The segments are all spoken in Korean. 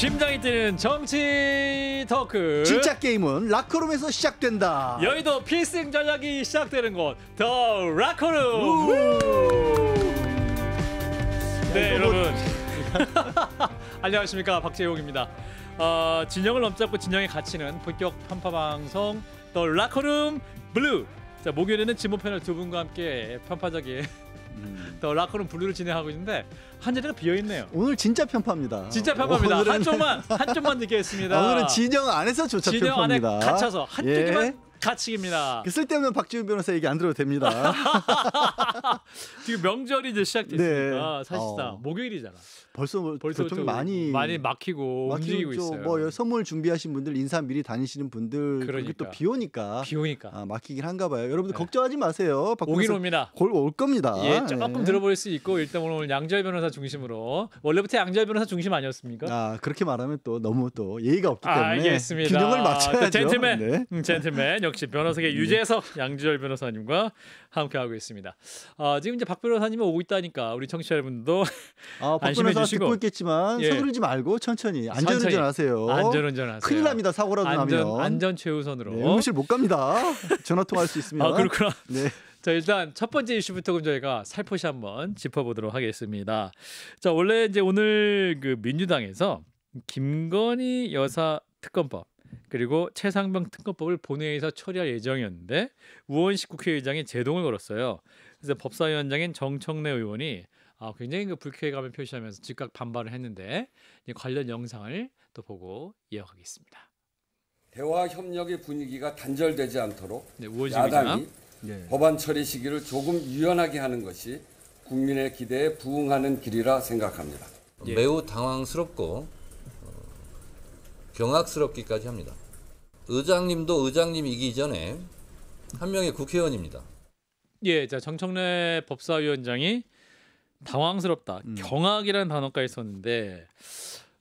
심장이 뛰는 정치 터크 진짜 게임은 라커룸에서 시작된다 여의도 필승 전략이 시작되는 곳 더 라커룸 네 뭐- 여러분 안녕하십니까 박재용입니다 어, 진영을 넘잡고 진영의 가치는 본격 편파방송 더 라커룸 블루 자 목요일에는 진모패널 두 분과 함께 편파적인 음. 라커룸 블루를 진행하고 있는데 한 자리가 비어 있네요. 오늘 진짜 편파입니다. 진짜 편파입니다. 오늘은... 한쪽만 한쪽만 느끼겠습니다. 아, 오늘은 진영 안에서조차 진영 편파입니다. 안에 갇혀서 한쪽만 예. 가치입니다. 그 쓸데없는 박지훈 변호사 얘기 안 들어도 됩니다. 지금 명절이 이제 시작됐으니까 네. 사실상 어. 목요일이잖아. 벌써 뭐 벌써 좀 많이 많이 막히고 막히고 있어요. 뭐 선물 준비하신 분들 인사 미리 다니시는 분들 그러니까 또 비오니까 비오니까 아, 막히긴 한가 봐요. 여러분들 네. 걱정하지 마세요. 오긴 옵니다. 골올 겁니다. 예, 조금 네. 들어볼 수 있고 일단 오늘 양재열 변호사 중심으로 원래부터 양재열 변호사 중심 아니었습니까? 아 그렇게 말하면 또 너무 또 예의가 없기 때문에 알겠습니다. 균형을 맞춰야죠. 젠틀맨, 네. 젠틀맨 역시 변호사계 네. 유재석 양재열 변호사님과 함께 하고 있습니다. 어, 지금 이제 박 변호사님은 오고 있다니까 우리 청취자 여러분도 아, 안심해 주시고 듣고 있겠지만 예. 서두르지 말고 천천히 안전운전 하세요. 안전운전 하세요. 큰일 납니다. 사고라도 안전, 나면 안전 최우선으로. 네, 응급실 못 갑니다. 전화 통화할 수 있습니다. 아 그렇구나. 네. 자 일단 첫 번째 이슈부터 그럼 저희가 살포시 한번 짚어보도록 하겠습니다. 자 원래 이제 오늘 그 민주당에서 김건희 여사 특검법 그리고 최상병 특검법을 본회의에서 처리할 예정이었는데 우원식 국회의장이 제동을 걸었어요. 그래서 법사위원장인 정청래 의원이 아, 굉장히 그 불쾌감을 표시하면서 즉각 반발을 했는데 관련 영상을 또 보고 이어가겠습니다. 대화 협력의 분위기가 단절되지 않도록 네, 야당이 네. 법안 처리 시기를 조금 유연하게 하는 것이 국민의 기대에 부응하는 길이라 생각합니다. 예. 매우 당황스럽고 어, 경악스럽기까지 합니다. 의장님도 의장님이 기 전에 한 명의 국회의원입니다. 예, 자 정청래 법사위원장이 당황스럽다, 음. 경악이라는 단어까지 썼는데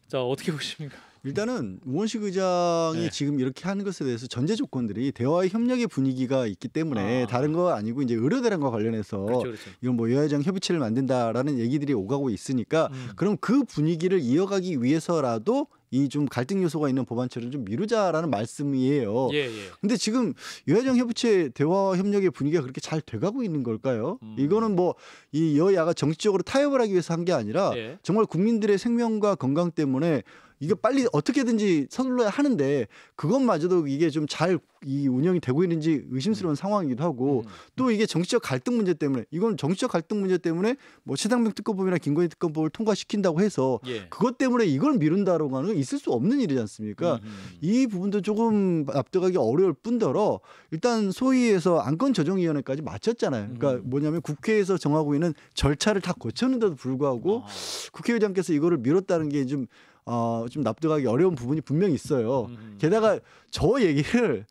자 어떻게 보십니까? 일단은 우원식 의장이 네. 지금 이렇게 하는 것에 대해서 전제 조건들이 대화의 협력의 분위기가 있기 때문에 아. 다른 거 아니고 이제 의료대란과 관련해서 그렇죠, 그렇죠. 이건 뭐 여야정 협의체를 만든다라는 얘기들이 오가고 있으니까 음. 그럼 그 분위기를 이어가기 위해서라도 이 좀 갈등 요소가 있는 법안처를좀 미루자라는 말씀이에요. 예, 예. 근데 지금 여야정 협의체 대화 협력의 분위기가 그렇게 잘 돼가고 있는 걸까요? 음. 이거는 뭐 이 여야가 정치적으로 타협을 하기 위해서 한 게 아니라 예. 정말 국민들의 생명과 건강 때문에 이게 빨리 어떻게든지 서둘러야 하는데 그것마저도 이게 좀 잘 이 운영이 되고 있는지 의심스러운 음. 상황이기도 하고 음. 또 이게 정치적 갈등 문제 때문에 이건 정치적 갈등 문제 때문에 뭐 최상병 특검법이나 김건희 특검법을 통과시킨다고 해서 예. 그것 때문에 이걸 미룬다라고 하는 건 있을 수 없는 일이지 않습니까? 음. 음, 음. 이 부분도 조금 납득하기 어려울 뿐더러 일단 소위에서 안건 조정위원회까지 마쳤잖아요. 그러니까 음. 뭐냐면 국회에서 정하고 있는 절차를 다 거쳤는데도 불구하고 아. 국회의장께서 이거를 미뤘다는 게좀 어, 좀 납득하기 어려운 부분이 분명히 있어요. 음. 게다가 저 얘기를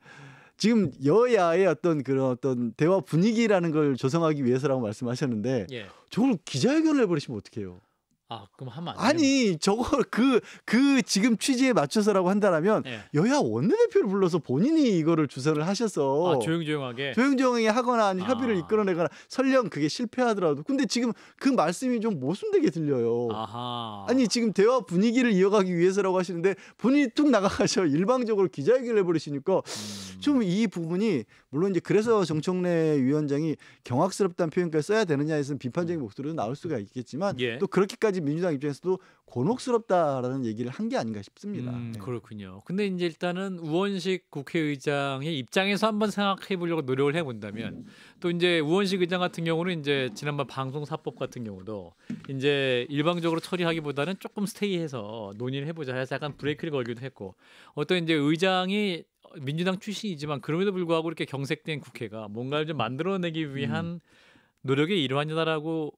지금 여야의 어떤 그런 어떤 대화 분위기라는 걸 조성하기 위해서라고 말씀하셨는데 예. 저걸 기자회견을 해버리시면 어떡해요? 아, 그럼 하면 안 아니, 저걸 그, 그 지금 취지에 맞춰서라고 한다라면 예. 여야 원내대표를 불러서 본인이 이거를 주선을 하셔서 아, 조용조용하게 조용조용하게 하거나 아니면 아. 협의를 이끌어내거나 설령 그게 실패하더라도 근데 지금 그 말씀이 좀 모순되게 들려요. 아하. 아니, 지금 대화 분위기를 이어가기 위해서라고 하시는데 본인이 뚝 나가셔 일방적으로 기자회견을 해버리시니까 음. 좀이 부분이 물론 이제 그래서 정청래 위원장이 경악스럽다는 표현까지 써야 되느냐에선 비판적인 목소리도 나올 수가 있겠지만 예. 또 그렇게까지 지지 민주당 입장에서도 곤혹스럽다라는 얘기를 한 게 아닌가 싶습니다. 음, 네. 그렇군요. 근데 이제 일단은 우원식 국회의장의 입장에서 한번 생각해 보려고 노력을 해 본다면 또 이제 우원식 의장 같은 경우는 이제 지난번 방송사법 같은 경우도 이제 일방적으로 처리하기보다는 조금 스테이해서 논의를 해 보자 해서 약간 브레이크를 걸기도 했고 어떤 이제 의장이 민주당 출신이지만 그럼에도 불구하고 이렇게 경색된 국회가 뭔가를 좀 만들어내기 위한 음. 노력의 일환이다라고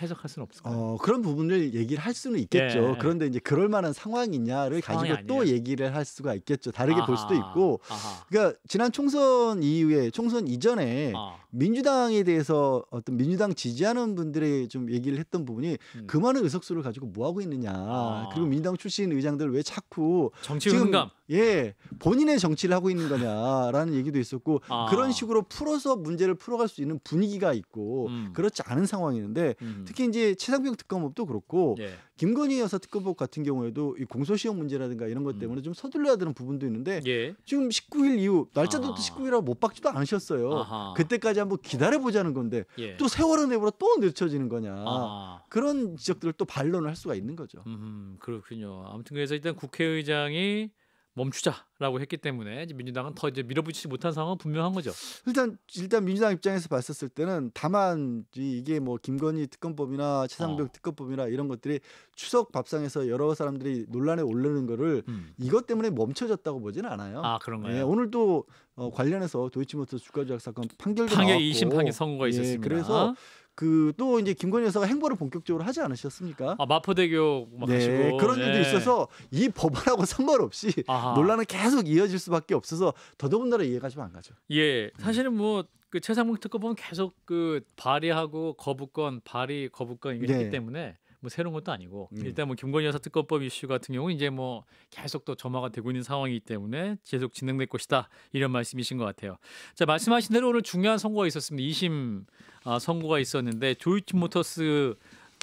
해석할 수는 없을 거예요. 어, 그런 부분을 얘기를 할 수는 있겠죠. 예. 그런데 이제 그럴 만한 상황이냐를 가지고 아니에요. 또 얘기를 할 수가 있겠죠. 다르게 아하. 볼 수도 있고. 아하. 그러니까 지난 총선 이후에 총선 이전에 아. 민주당에 대해서 어떤 민주당 지지하는 분들의 좀 얘기를 했던 부분이 음. 그 많은 의석수를 가지고 뭐 하고 있느냐. 아. 그리고 민주당 출신 의장들 왜 자꾸 정치 운감 예, 본인의 정치를 하고 있는 거냐라는 얘기도 있었고 아. 그런 식으로 풀어서 문제를 풀어갈 수 있는 분위기가 있고 음. 그렇지 않은 상황이는데 음. 음. 특히 이제 최상병 특검법도 그렇고 예. 김건희 여사 특검법 같은 경우에도 이 공소시효 문제라든가 이런 것 음. 때문에 음. 좀 서둘러야 되는 부분도 있는데 예. 지금 19일 이후 날짜도 아. 19일이라 못 박지도 않으셨어요. 아하. 그때까지 한번 기다려 보자는 건데 예. 또세월은 내부로 또 늦춰지는 거냐 아하. 그런 지적들을 또 반론을 할 수가 있는 거죠. 음, 그렇군요. 아무튼 그래서 일단 국회의장이 멈추자라고 했기 때문에 민주당은 더 이제 밀어붙이지 못한 상황은 분명한 거죠. 일단 일단 민주당 입장에서 봤었을 때는 다만 이게 뭐 김건희 특검법이나 최상병 어. 특검법이나 이런 것들이 추석 밥상에서 여러 사람들이 논란에 오르는 거를 음. 이것 때문에 멈춰졌다고 보지는 않아요. 아 그런가요? 예, 오늘도 어, 관련해서 도이치모터 주가 조작 사건 판결도 판결 나심 판결 선고가 예, 있었습니다. 그래서 그또 이제 김건희 여사가 행보를 본격적으로 하지 않으셨습니까? 아 마포대교 막 뭐 네, 시고 그런 일도 네. 있어서 이 법안하고 상관없이 아하. 논란은 계속 이어질 수밖에 없어서 더더군다나 이해가 좀 안 가죠. 예, 음. 사실은 뭐그 최상봉 특검은 계속 그 발의하고 거부권 발의 거부권 이게 네. 기 때문에 뭐 새로운 것도 아니고 음. 일단 뭐 김건희 여사 특검법 이슈 같은 경우 이제 뭐 계속 또 점화가 되고 있는 상황이기 때문에 계속 진행될 것이다 이런 말씀이신 것 같아요. 자 말씀하신 대로 오늘 중요한 선거가 있었습니다. 2심 아, 선거가 있었는데 조이치 모터스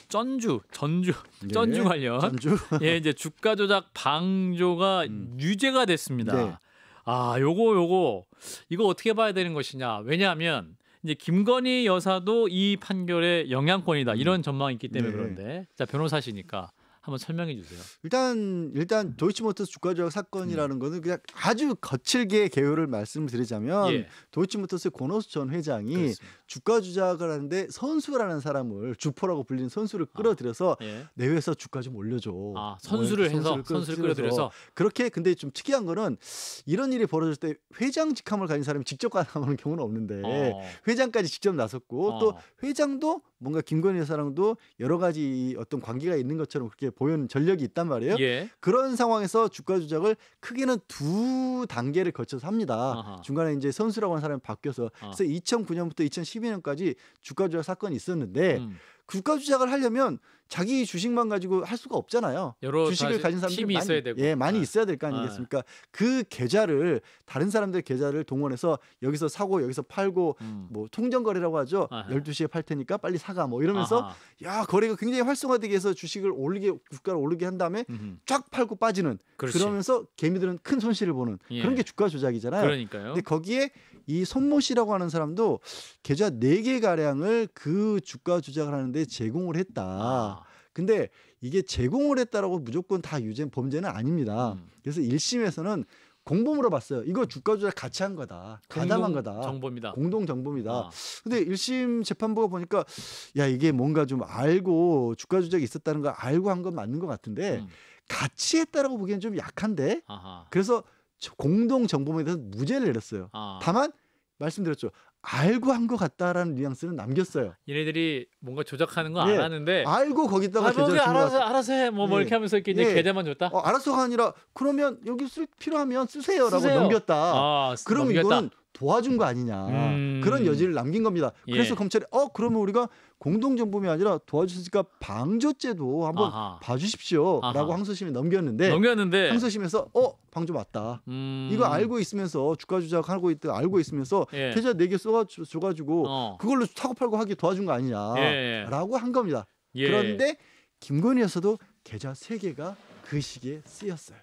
전주 전주 예, 전주 예, 관련 전주? 예 이제 주가 조작 방조가 음. 유죄가 됐습니다. 네. 아 요거 요거 이거 어떻게 봐야 되는 것이냐 왜냐하면 이제 김건희 여사도 이판결에 영향권이다 이런 음. 전망이 있기 때문에 네. 그런데 자 변호사시니까 한번 설명해 주세요. 일단 일단 도이치모터스 주가 조작 사건이라는 음. 거는 그냥 아주 거칠게 개요를 말씀드리자면 예. 도이치모터스 고노스 전 회장이 그렇습니다. 주가 조작을 하는데 선수라는 사람을 주포라고 불리는 선수를 아, 끌어들여서 아, 예. 내 회사 주가 좀 올려줘. 아, 뭐 선수를, 선수를 해서 끌어들여서. 선수를 끌어들여서 그렇게 근데 좀 특이한 거는 이런 일이 벌어질 때 회장 직함을 가진 사람이 직접 가담하는 경우는 없는데 어. 회장까지 직접 나섰고 어. 또 회장도 뭔가 김건희 여사랑도 여러 가지 어떤 관계가 있는 것처럼 그렇게 보이는 전력이 있단 말이에요. 예. 그런 상황에서 주가 조작을 크게는 두 단계를 거쳐서 합니다. 아하. 중간에 이제 선수라고 하는 사람이 바뀌어서 아. 그래서 2009년부터 2012년까지 주가 조작 사건이 있었는데 음. 국가 주작을 하려면 자기 주식만 가지고 할 수가 없잖아요. 주식을 가진 사람들이 많이 있어야 되고. 예, 많이 아. 있어야 될 거 아니겠습니까? 아. 그 계좌를 다른 사람들 계좌를 동원해서 여기서 사고 여기서 팔고 음. 뭐 통정 거래라고 하죠. 아하. 12시에 팔 테니까 빨리 사가 뭐 이러면서 아하. 야, 거래가 굉장히 활성화되게 해서 주식을 올리게 국가를 오르게 한 다음에 음흠. 쫙 팔고 빠지는 그렇지. 그러면서 개미들은 큰 손실을 보는 예. 그런 게 주가 조작이잖아요. 그러니까요. 근데 거기에 이 손모 씨라고 하는 사람도 계좌 4개 가량을 그 주가 조작을 하는데 제공을 했다. 아. 근데 이게 제공을 했다라고 무조건 다 유죄 범죄는 아닙니다. 음. 그래서 1심에서는 공범으로 봤어요. 이거 주가 조작 같이 한 거다. 가담한 거다. 정범이다. 공동 정범이다. 아. 근데 1심 재판부가 보니까 야, 이게 뭔가 좀 알고 주가 조작이 있었다는 걸 알고 한 건 맞는 것 같은데 음. 같이 했다라고 보기엔 좀 약한데. 아하. 그래서 공동 정범에 대해서 무죄를 내렸어요. 아. 다만 말씀드렸죠. 알고 한 것 같다라는 뉘앙스는 남겼어요. 얘네들이 뭔가 조작하는 거 네. 알았는데 알고 거기다가 아, 계좌를 알아서 알아서 해뭐 예. 뭐, 뭐 네. 이렇게 하면서 이렇게 예. 이제 네. 계좌만 줬다. 어, 알아서가 아니라 그러면 여기 쓸 필요하면 쓰세요라고 쓰세요. 넘겼다. 아, 그럼 넘겼다. 이거 도와준 거 아니냐 음. 그런 여지를 남긴 겁니다. 그래서 예. 검찰이 어 그러면 우리가 공동정범이 아니라 도와주셨으니까 방조죄도 한번 아하. 봐주십시오라고 항소심에 넘겼는데 넘겼는데 항소심에서 어 방조 맞다 음. 이거 알고 있으면서 주가 조작하고 있다 알고 있으면서 예. 계좌 네개 쏘가지고 어. 그걸로 타고 팔고 하기 도와준 거 아니냐라고 예. 예. 한 겁니다. 예. 그런데 김건희 여사도 계좌 세 개가 그 시기에 쓰였어요.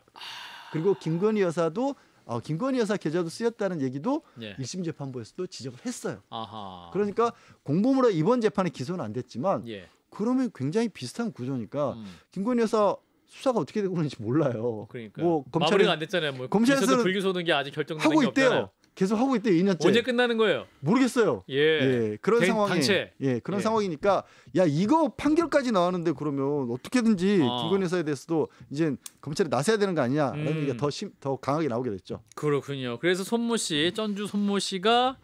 그리고 김건희 여사도 어, 김건희 여사 계좌도 쓰였다는 얘기도 예. 1심 재판부에서도 지적을 했어요. 아하. 그러니까 공범으로 이번 재판에 기소는 안 됐지만 예. 그러면 굉장히 비슷한 구조니까 음. 김건희 여사 수사가 어떻게 되고 있는지 몰라요. 그러니까 뭐 검찰이 안 됐잖아요. 뭐 검찰에서 불기소는 게 아직 결정된 하고 게있대 없잖아요. 계속 하고 있대요. 2년째. 언제 끝나는 거예요? 모르겠어요. 예. 예 그런 대, 상황에 단체. 예, 그런 예. 상황이니까 야, 이거 판결까지 나왔는데 그러면 어떻게든지 아. 김건희 사에 대해서도 이제 검찰이 나서야 되는 거 아니냐라는 음. 얘기가 더더 강하게 나오게 됐죠. 그렇군요. 그래서 손모 씨, 전주 손모 씨가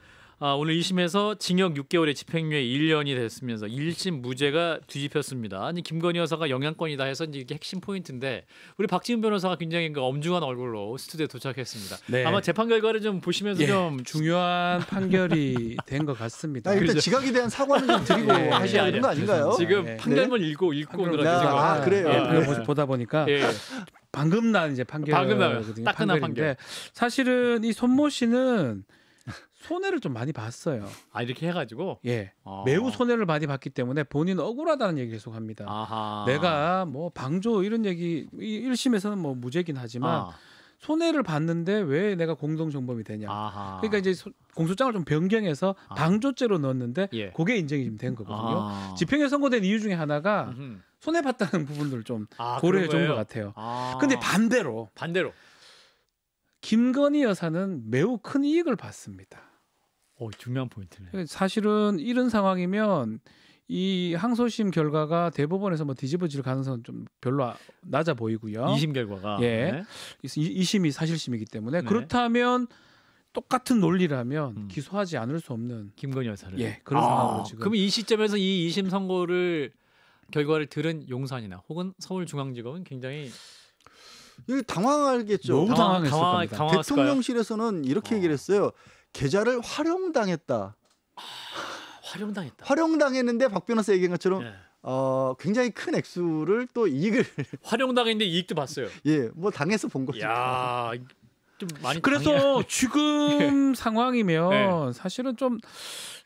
아, 오늘 2심에서 징역 6개월의 집행유예 1년이 됐으면서 1심 무죄가 뒤집혔습니다. 아니 김건희 여사가 영향권이다 해서 이제 이게 핵심 포인트인데 우리 박지은 변호사가 굉장히 그 엄중한 얼굴로 스튜디오에 도착했습니다. 네. 아마 재판 결과를 좀 보시면서 예, 좀 중요한 판결이 된 것 같습니다. 아, 일단 그렇죠. 지각에 대한 사과는 좀 드리고 예, 하셔야 되는 거 아닌가요? 지금 네. 판결문 네. 읽고 읽고 오느라 아, 아, 그래요. 예, 네, 판 보다 보니까 예. 방금 난 이제 판결 방금 나거든요. 따 판결. 사실은 이 손모 씨는 손해를 좀 많이 봤어요. 아 이렇게 해가지고 예 아. 매우 손해를 많이 봤기 때문에 본인 억울하다는 얘기 계속 합니다. 아하. 내가 뭐 방조 이런 얘기 일심에서는뭐 무죄긴 하지만 아. 손해를 봤는데 왜 내가 공동정범이 되냐. 아하. 그러니까 이제 소, 공소장을 좀 변경해서 아. 방조죄로 넣었는데 예. 그게 인정이 좀된 거거든요. 아. 집행유예 선고된 이유 중에 하나가 손해 봤다는 부분들을 좀 아, 고려해 준 것 같아요. 아. 근데 반대로 반대로 김건희 여사는 매우 큰 이익을 봤습니다 어, 중요한 포인트네. 그 사실은 이런 상황이면 이 항소심 결과가 대법원에서 뭐 뒤집어질 가능성은 좀 별로 아, 낮아 보이고요. 2심 결과가 예, 네. 2심이 사실심이기 때문에 네. 그렇다면 똑같은 논리라면 음. 기소하지 않을 수 없는 김건희 여사를 예 그런 아, 상황으로 지금 그럼 이 시점에서 이 2심 선고를 결과를 들은 용산이나 혹은 서울중앙지검은 굉장히 당황하겠죠. 너무 당황, 당황했을 당황, 겁니다. 당황, 대통령실에서는 이렇게 어. 얘기를 했어요. 계좌를 활용당했다. 아, 활용당했다. 활용당했는데 박 변호사 얘기한 것처럼 네. 어, 굉장히 큰 액수를 또 이익을 활용당했는데 이익도 봤어요. 예, 뭐 당해서 본 거죠. 좀 많이 그래서 지금 네. 상황이면 네. 사실은 좀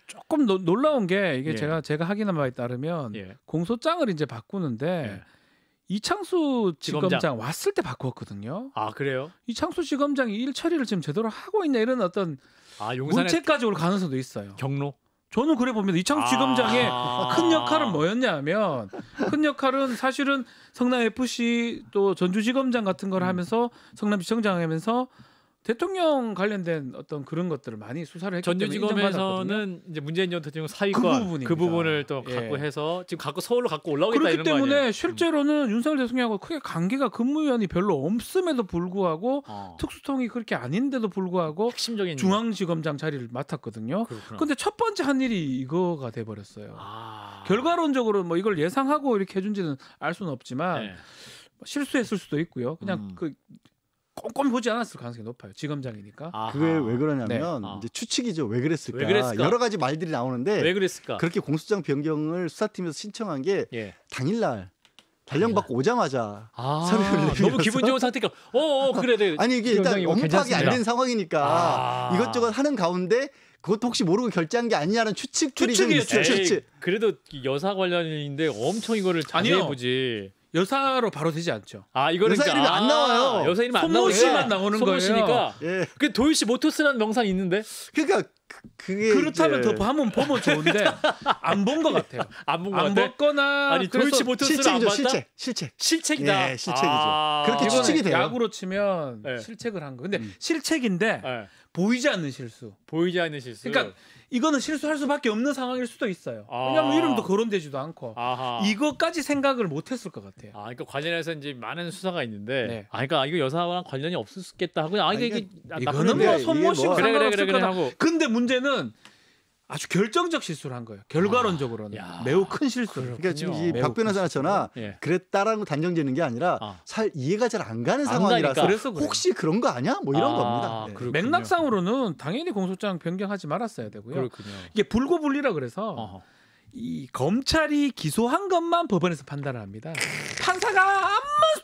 조금 노, 놀라운 게 이게 예. 제가 제가 확인한 바에 따르면 예. 공소장을 이제 바꾸는데 예. 이창수 지검장. 왔을 때 바꾸었거든요. 아 그래요? 이창수 지검장이 일 처리를 지금 제대로 하고 있냐 이런 어떤 아, 문책까지 올 가능성도 있어요. 경로? 저는 그래 봅니다. 이창수 아~ 지검장의 큰 역할은 뭐였냐면 큰 역할은 사실은 성남 FC 또 전주지검장 같은 걸 음. 하면서 성남시청장 하면서 대통령 관련된 어떤 그런 것들을 많이 수사를 했기 전주지검에서는 이제 문재인 전 대통령 사위과 그, 그, 부분을 또 예. 갖고 예. 해서 지금 갖고 서울로 갖고 올라오겠다 그렇기 이런 때문에 아니에요? 실제로는 음. 윤석열 대통령하고 크게 관계가 근무위원이 별로 없음에도 불구하고 어. 특수통이 그렇게 아닌데도 불구하고 핵심적인 중앙지검장 자리를 맡았거든요. 그렇 근데 첫 번째 한 일이 이거가 돼 버렸어요. 아. 결과론적으로 뭐 이걸 예상하고 이렇게 해준지는 알 수는 없지만 네. 실수했을 수도 있고요. 그냥 음. 그 꼼꼼히 보지 않았을 가능성이 높아요. 지검장이니까. 아하. 그게 왜 그러냐면 네. 이제 아. 추측이죠. 왜 그랬을까? 왜 그랬을까? 여러 가지 말들이 나오는데 왜 그랬을까? 그렇게 공소장 변경을 수사팀에서 신청한 게 예. 당일날 발령받고 오자마자 아, 서류를 내밀서 너무 기분 좋은 상태니까 어, 어, 그래 네. 아니 이게 일단 뭐 엄탁이안 된 상황이니까 아. 이것저것 하는 가운데 그것도 혹시 모르고 결제한 게 아니냐는 추측들이 추측이에요, 좀 있어요. 추측. 그래도 여사 관련인데 엄청 이거를 자세히 보지. 여사로 바로 되지 않죠. 아 이거는 여사 그러니까, 이름이 안 나와요. 아, 여사 이름 안 나오고 씨만 나오는 거예 손모씨니까. 예. 그 도희 씨 모토스라는 명산 있는데. 그러니까 그, 그렇다면 이제... 더 한번 보면 좋은데 안 본 것 같아요. 안본것 같아. 안 봤거나 아니 도이씨모토스를안 봤다. 실책, 실책, 실책이다. 예, 실책이죠. 아~ 그렇게 추측이 돼요. 야구로 치면 네. 실책을 한 거. 근데 음. 실책인데 네. 보이지 않는 실수. 보이지 않는 실수. 그러니까 이거는 실수할 수밖에 없는 상황일 수도 있어요. 아. 왜냐하면 이름도 거론되지도 않고 아하. 이것까지 생각을 못했을 것 같아요. 아, 그러니까 관련해서 이제 많은 수사가 있는데, 네. 아, 그러니까 이거 여사랑 관련이 없었겠다 하고, 아, 이게, 이게 이거는 뭐 손모씨가 뭐 그래, 그래, 그래, 그래, 하고. 근데 문제는 아주 결정적 실수를 한 거예요. 결과론적으로는 아, 매우 큰실수 그러니까 지금 이박 변호사나 저나 예. 그랬다라고 단정 짓는 게 아니라 아. 살 이해가 잘 안 가는 상황이라서 그래서 그래 혹시 그런 거 아니야? 뭐 이런 아, 겁니다. 네. 맥락상으로는 당연히 공소장 변경하지 말았어야 되고요. 그렇군요. 이게 불고불리라 그래서 어허. 이 검찰이 기소한 것만 법원에서 판단을 합니다. 판사가 암만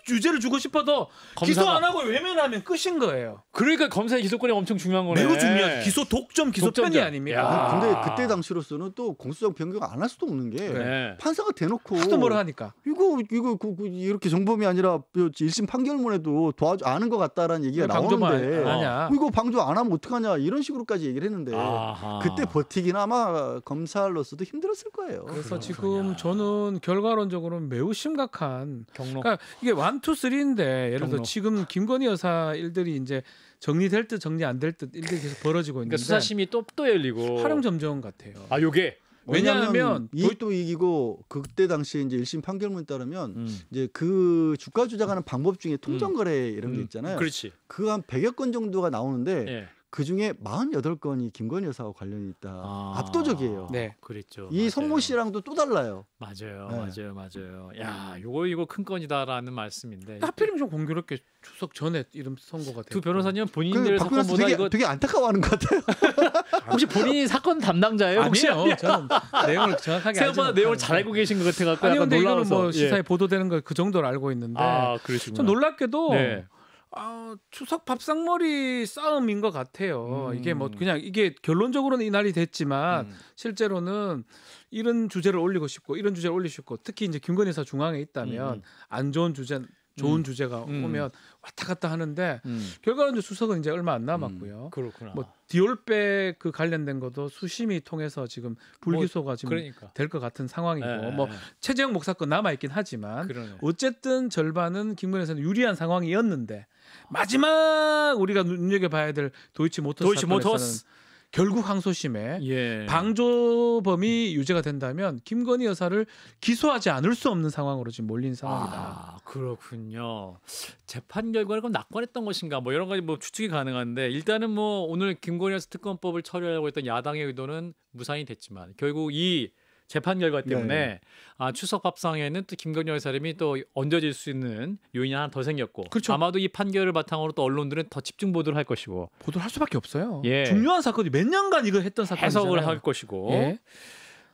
유죄를 주고 싶어도 기소 안 하고 외면하면 끝인 거예요. 그러니까 검사의 기소권이 엄청 중요한 거네 매우 중요한 기소 독점 기소 편이 아닙니까? 그, 근데 그때 당시로서는 또 공소장 변경 안할 수도 없는 게 네. 판사가 대놓고 하도 뭐라 하니까 이거 이거 그, 그, 이렇게 정범이 아니라 뭐 일심 판결문에도 도와주 아는 것 같다라는 얘기가 뭐 나오는데 안, 어, 이거 방조 안 하면 어떡하냐 이런 식으로까지 얘기를 했는데 아하. 그때 버티기는 아마 검찰로서도 힘들었을 거예요. 거예요. 그래서 지금 저는 결과론적으로 매우 심각한 경로. 그러니까 이게 완투 쓰리인데 예를 들어 지금 김건희 여사 일들이 이제 정리될 듯 정리 안 될 듯 일들이 계속 벌어지고 그러니까 있는데 그러니까 수사심이 또또 열리고 파렴점정 같아요. 아 요게 왜냐하면 이익도 도... 이기고 그때 당시 이제 일심 판결문 에 따르면 음. 이제 그 주가 조작하는 방법 중에 통정 음. 거래 이런 게 있잖아요. 음. 그렇지. 그한 100여 건 정도가 나오는데 예. 그 중에 48건이 김건희 여사와 관련이 있다. 아, 압도적이에요. 네, 네 그랬죠. 이 손모 씨랑도 또 달라요. 맞아요, 네. 맞아요, 맞아요. 야, 요거 이거 큰 건이다라는 말씀인데. 하필이면 좀 공교롭게 추석 전에 이름 선거가 됐두 변호사님 그 본인들 사건보다 되게, 이거 되게 안타까워하는 것 같아요. 혹시 본인이 사건 담당자예요? 아니요, 저는 내용을 정확하게 생각보다 내용을 잘 알고 계신 것 같아 갖고 아니, 약 근데 이거는 뭐 예. 시사에 보도되는 걸 그 정도로 알고 있는데. 아, 그러시구나. 좀 놀랍게도. 네. 아, 추석 밥상머리 싸움인 것 같아요. 음. 이게 뭐 음. 그냥 이게 결론적으로는 이날이 됐지만 음. 실제로는 이런 주제를 올리고 싶고 이런 주제를 올리고 싶고 특히 이제 김건희 사 중앙에 있다면 음, 음. 안 좋은 주제 좋은 음. 주제가 오면 왔다 갔다 하는데 결과는 이제 수석은 이제 얼마 안 남았고요. 그렇구나. 뭐 디올백 그 관련된 것도 수심이 통해서 지금 불기소가 뭐, 지금 그러니까. 될것 같은 상황이고 네. 뭐 예. 최재형 목사 건 남아 있긴 하지만 그러네. 어쨌든 절반은 김건희 사는 유리한 상황이었는데 마지막 우리가 눈여겨 봐야 될 도이치모터스 도이치모터스 결국 항소심에 예. 방조범이 유죄가 된다면 김건희 여사를 기소하지 않을 수 없는 상황으로 지금 몰린 상황이다. 아, 그렇군요. 재판 결과를 낙관했던 것인가 뭐 여러 가지 뭐 추측이 가능한데 일단은 뭐 오늘 김건희 여사 특검법을 처리하려고 했던 야당의 의도는 무산이 됐지만 결국 이 재판 결과 네. 때문에 네. 아, 추석 밥상에는 또 김건희 여사님이 또 얹어질 수 있는 요인이 하나 더 생겼고 그렇죠. 아마도 이 판결을 바탕으로 또 언론들은 더 집중 보도를 할 것이고 보도를 할 수밖에 없어요. 예. 중요한 사건이 몇 년간 이걸 했던 사건 해석을 할 것이고 예.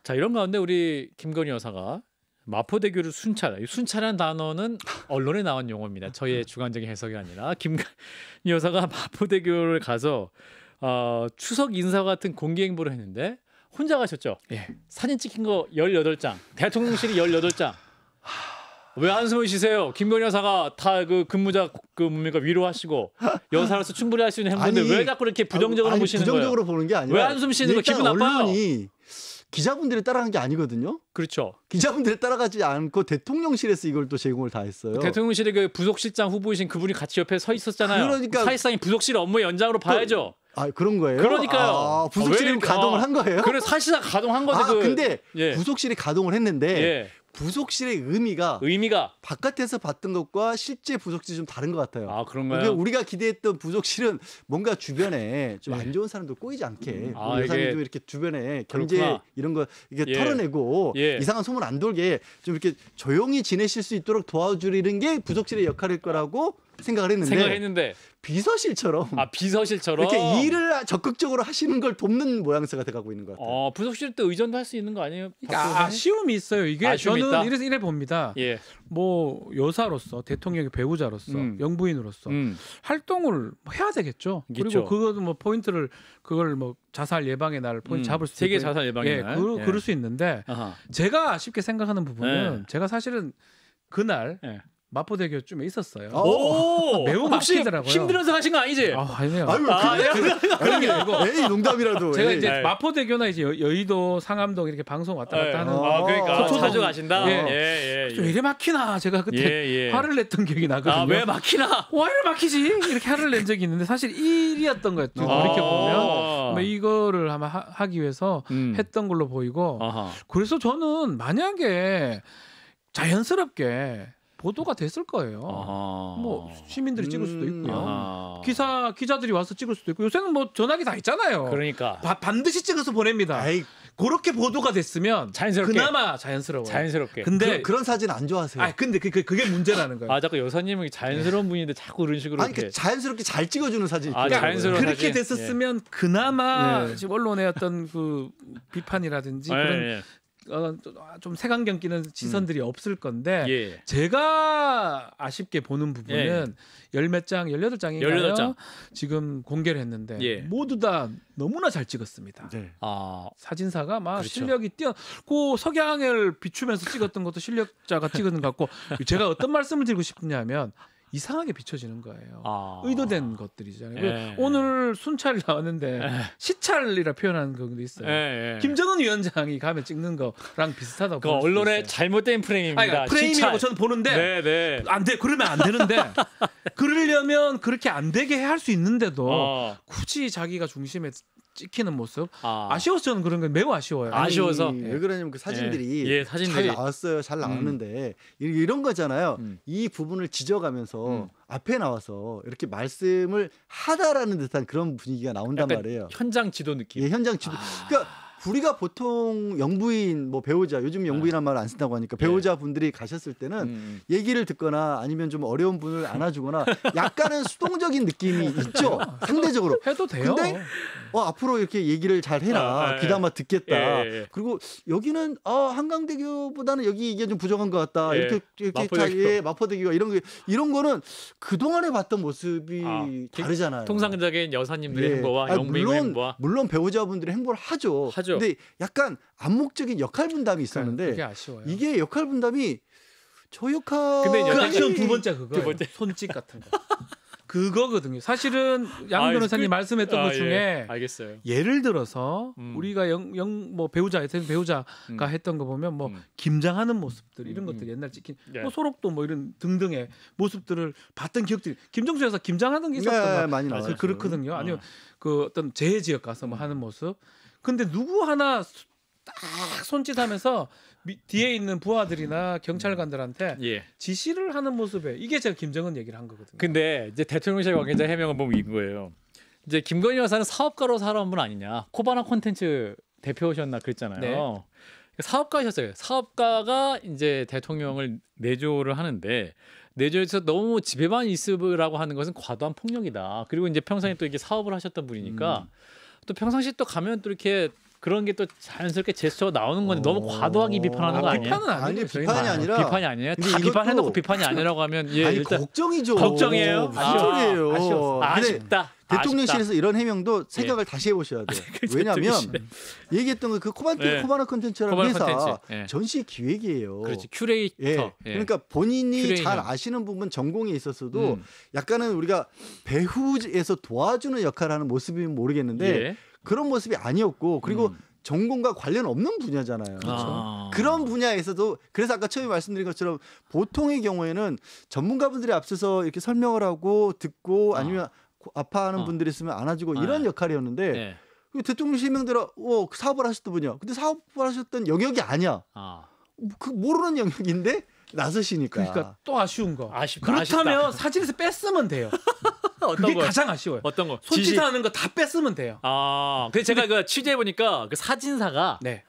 자 이런 가운데 우리 김건희 여사가 마포대교를 순찰. 순찰한 단어는 언론에 나온 용어입니다. 저희의 음. 주관적인 해석이 아니라 김건희 여사가 마포대교를 가서 어, 추석 인사 같은 공개 행보를 했는데 혼자 가셨죠? 예. 사진 찍힌 거 18장, 대통령실이 18장. 왜 한숨을 쉬세요? 김건희 여사가 다 그 근무자 그 뭡니까 위로하시고 여사로서 충분히 할 수 있는 행보인데 왜 자꾸 이렇게 아, 부정적으로 아니, 보시는 부정적으로 거예요? 부정적으로 보는 게 아니라 왜 한숨 쉬는 거 기분 나빠요? 기자분들이 따라간 게 아니거든요. 그렇죠. 기자분들이 따라가지 않고 대통령실에서 이걸 또 제공을 다 했어요. 대통령실의 그 부속실장 후보이신 그분이 같이 옆에 서 있었잖아요. 그러니까 사실상 부속실 업무 연장으로 봐야죠. 그, 아 그런 거예요? 그러니까요. 아, 부속실이 아, 가동을 어, 한 거예요? 그래 사실상 가동한 건데. 아 그, 근데 예. 부속실이 가동을 했는데 예. 부속실의 의미가 의미가 바깥에서 봤던 것과 실제 부속실이 좀 다른 것 같아요. 아 그런가요? 그러니까 우리가 기대했던 부속실은 뭔가 주변에 좀안 예. 좋은 사람들 꼬이지 않게 음, 아, 여사님 좀 이렇게 주변에 경제 그렇구나. 이런 거이게 예. 털어내고 예. 이상한 소문 안 돌게 좀 이렇게 조용히 지내실 수 있도록 도와주리는 게 부속실의 역할일 거라고 생각을 했는데, 생각했는데 비서실처럼 아 비서실처럼 이렇게 일을 적극적으로 하시는 걸 돕는 모양새가 돼가고 있는 것 같아요. 어 부속실 때 의전도 할 수 있는 거 아니에요? 아, 아쉬움이 있어요. 이게 저는 이래서 이래 봅니다. 예. 뭐 여사로서 대통령의 배우자로서 음. 영부인으로서 음. 활동을 뭐 해야 되겠죠. 그리고 그것도 뭐 포인트를 그걸 뭐 자살 예방의 날 포인트 음. 잡을 수 세계 자살 예방의 예, 그, 예. 그럴 수 있는데 아하. 제가 아쉽게 생각하는 부분은 예. 제가 사실은 그날 예. 마포대교좀 있었어요. 오! 어. 아, 매우 막히더라고요. 힘들어서 가신 거 아니지? 아, 아니에요. 아유, 아, 아, 에이, 농담이라도. 제가 에이. 이제 에이. 네. 마포대교나 이제 여, 의도 상암동 이렇게 방송 왔다 갔다 에이. 네. 하는. 아, 그러니까. 소초 자주 가신다? 예, 예. 예, 좀 예. 이래 막히나? 제가 그때 예, 예. 화를 냈던 기억이 나거든요. 아, 왜 막히나? 왜 막히지? 이렇게 화를 낸 적이 있는데 사실 일이었던 거였죠. 아. 돌이켜보면. 뭐 이거를 아마 하, 기 위해서 음. 했던 걸로 보이고. 아하. 그래서 저는 만약에 자연스럽게 보도가 됐을 거예요. 아하. 뭐 시민들이 찍을 수도 음, 있고요. 아하. 기사 기자들이 와서 찍을 수도 있고 요새는 뭐 전화기 다 있잖아요. 그러니까 바, 반드시 찍어서 보냅니다. 아이. 그렇게 보도가 됐으면 자연스럽게 그나마 자연스러워요. 자연스럽게. 근데 그, 런 사진 안 좋아하세요? 아 근데 그, 그, 게 문제라는 거예요. 아 자꾸 여사님은 자연스러운 네. 분인데 자꾸 이런 식으로 아니 그 자연스럽게 잘 찍어주는 사진. 아 그러니까 자연스러운 그렇게 사진? 예. 됐었으면 예. 그나마 예. 지금 언론의 어떤 그 비판이라든지 예. 그런 예. 어, 아, 좀 색안경 끼는 음. 지선들이 음. 없을 건데 예. 제가 아쉽게 보는 부분은 예. 열몇 예. 장, 열여덟 장인가요? 18장. 지금 공개를 했는데 예. 모두 다 너무나 잘 찍었습니다. 네. 아, 사진사가 막 그렇죠. 실력이 뛰어 고 석양을 비추면서 찍었던 것도 실력자가 찍은 것 같고 제가 어떤 말씀을 드리고 싶냐면 이상하게 비춰지는 거예요. 아. 의도된 것들이잖아요. 그 예, 예. 오늘 순찰이 나왔는데 예. 시찰이라 표현하는 경우도 있어요. 예. 예. 김정은 위원장이 가면 찍는 거랑 비슷하다고. 그 언론의 있어요. 잘못된 프레임입니다. 아니, 프레임이라고 시찰. 저는 보는데 네, 네. 안돼 그러면 안 되는데 그러려면 그렇게 안 되게 할 수 있는데도 어. 굳이 자기가 중심에 찍히는 모습 아. 아쉬워서 저는 그런 건 매우 아쉬워요. 아니, 아쉬워서 왜 그러냐면 그 예. 사진들이, 예. 예, 사진들이. 잘 나왔어요, 잘 음. 나왔는데 음. 이런 거잖아요. 음. 이 부분을 지적하면서 음. 앞에 나와서 이렇게 말씀을 하다라는 듯한 그런 분위기가 나온단 말이에요. 현장 지도 느낌. 예, 현장 지도. 아. 그러니까 우리가 보통 영부인 뭐 배우자 요즘 네. 영부인란 말안 쓴다고 하니까 배우자 네. 분들이 가셨을 때는 음, 음. 얘기를 듣거나 아니면 좀 어려운 분을 안아주거나 약간은 수동적인 느낌이 있죠 상대적으로 해도 돼요. 근데 어, 앞으로 이렇게 얘기를 잘 해라 아, 아, 아. 귀담아 듣겠다. 예, 예, 예. 그리고 여기는 아 한강대교보다는 여기 이게 좀 부족한 것 같다. 예. 이렇게 이렇게 마포대교. 예, 마포대교가 이런 게 이런 거는 그 동안에 봤던 모습이 아, 다르잖아요. 통상적인 여사님들의 예. 행보와 아, 영부인 물론, 행보 물론 배우자분들의 행보를 하죠. 하죠. 그렇죠. 근데 약간 암묵적인 역할 분담이 있었는데 그러니까 이게 역할 분담이 저 역할 근데 그 액션 두 번째 그거 두 손짓 같은 거 그거거든요. 사실은 양 아, 변호사님 그, 말씀했던 아, 것 예. 중에 예. 를 들어서 음. 우리가 영영뭐 배우자 여튼 배우자가 음. 했던 거 보면 뭐 음. 김장하는 모습들 이런 음. 것들 옛날 찍힌 예. 뭐 소록도 뭐 이런 등등의 모습들을 봤던 기억들이 김정수에서 김장하는 게 있었던 거 예, 많이 나와요. 그렇거든요. 아니면 어. 그 어떤 재해 지역 가서 뭐 하는 모습 근데 누구 하나 딱 손짓하면서 뒤에 있는 부하들이나 경찰관들한테 음. 예. 지시를 하는 모습에 이게 제가 김정은 얘기를 한 거거든요. 근데 이제 대통령실 관계자 해명을 보면 이 거예요. 이제 김건희 여사는 사업가로 살아온 분 아니냐. 코바나 콘텐츠 대표셨나 그랬잖아요. 네. 사업가셨어요. 사업가가 이제 대통령을 내조를 하는데 내조에서 너무 집에만 있으라고 하는 것은 과도한 폭력이다. 그리고 이제 평상에 또 이게 사업을 하셨던 분이니까 음. 또 평상시 또 가면 또 이렇게 그런 게 또 자연스럽게 제스처가 나오는 건데 너무 어. 과도하게 비판하는 아, 거 아니에요? 비판은 아니 비판이 아니라 비판이 아니에요. 다 비판해놓고 비판이 아니라고 하면 예 아니, 일단 걱정이죠. 걱정이에요. 뭐 걱정이요아쉬 아쉽다. 대통령실에서 이런 해명도 생각을 예. 다시 해보셔야 돼요. 왜냐하면 얘기했던 그 코반트 예. 코바나 컨텐츠라는 코바 회사 콘텐츠. 예. 전시 기획이에요. 그렇지 큐레이터. 예. 예. 그러니까 본인이 큐레이터. 잘 아시는 부분 전공에 있어서도 음. 약간은 우리가 배후에서 도와주는 역할을 하는 모습이면 모르겠는데 예. 그런 모습이 아니었고 그리고 음. 전공과 관련 없는 분야잖아요. 그렇죠. 그렇죠? 아. 그런 분야에서도 그래서 아까 처음에 말씀드린 것처럼 보통의 경우에는 전문가분들이 앞서서 이렇게 설명을 하고 듣고 아. 아니면 아. 파하는 아. 어. 분들이 있으면 안아주고 아. 이런 역할이었는데 네. 그 대통령 실명대로 어, 그 사업을 하셨던 분이요. 근데 사업을 하셨던 영역이 아니야. 아. 그 모르는 영역인데 나서시니까. 그러니까 또 아쉬운 거. 아쉽다. 그렇다면 아쉽다. 사진에서 뺐으면 돼요. 어떤 게 가장 아쉬워요. 어떤 거? 손짓하는 거 다 뺐으면 돼요. 아, 그 근데 제가 그 취재해 보니까 그 사진사가 네.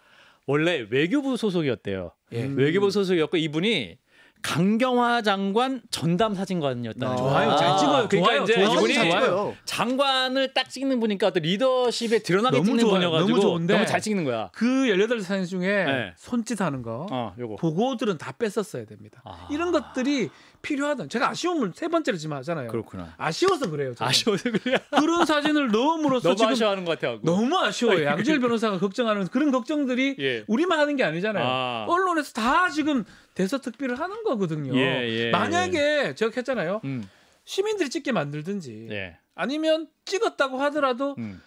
원래 외교부 소속이었대요. 예. 음. 외교부 소속이었고 이분이 강경화 장관 전담 사진관이었다 아, 좋아요. 잘 아, 찍어요. 그러니까 좋아요. 이제 좋아요. 이분이 좋아요. 장관을 딱 찍는 분이니까 어떤 리더십에 드러나게 찍는 좋아요. 분이어가지고 너무 좋은데 너무 잘 찍는 거야. 그18 사진 중에 네. 손짓하는 거 어, 보고들은 다 뺐었어야 됩니다. 아. 이런 것들이 필요하다. 제가 아쉬움을 세 번째로 지금 하잖아요. 그렇구나. 아쉬워서 그래요. 저는. 아쉬워서 그래. 요 그런 사진을 넣음으로써 너무 아쉬워하는 것 같아요. 너무 아쉬워요. 양질 변호사가 걱정하는 그런 걱정들이 예. 우리만 하는 게 아니잖아요. 아. 언론에서 다 지금 대서특필을 하는 거거든요. 예, 예, 예, 만약에 제가 했잖아요. 음. 시민들이 찍게 만들든지 예. 아니면 찍었다고 하더라도 음.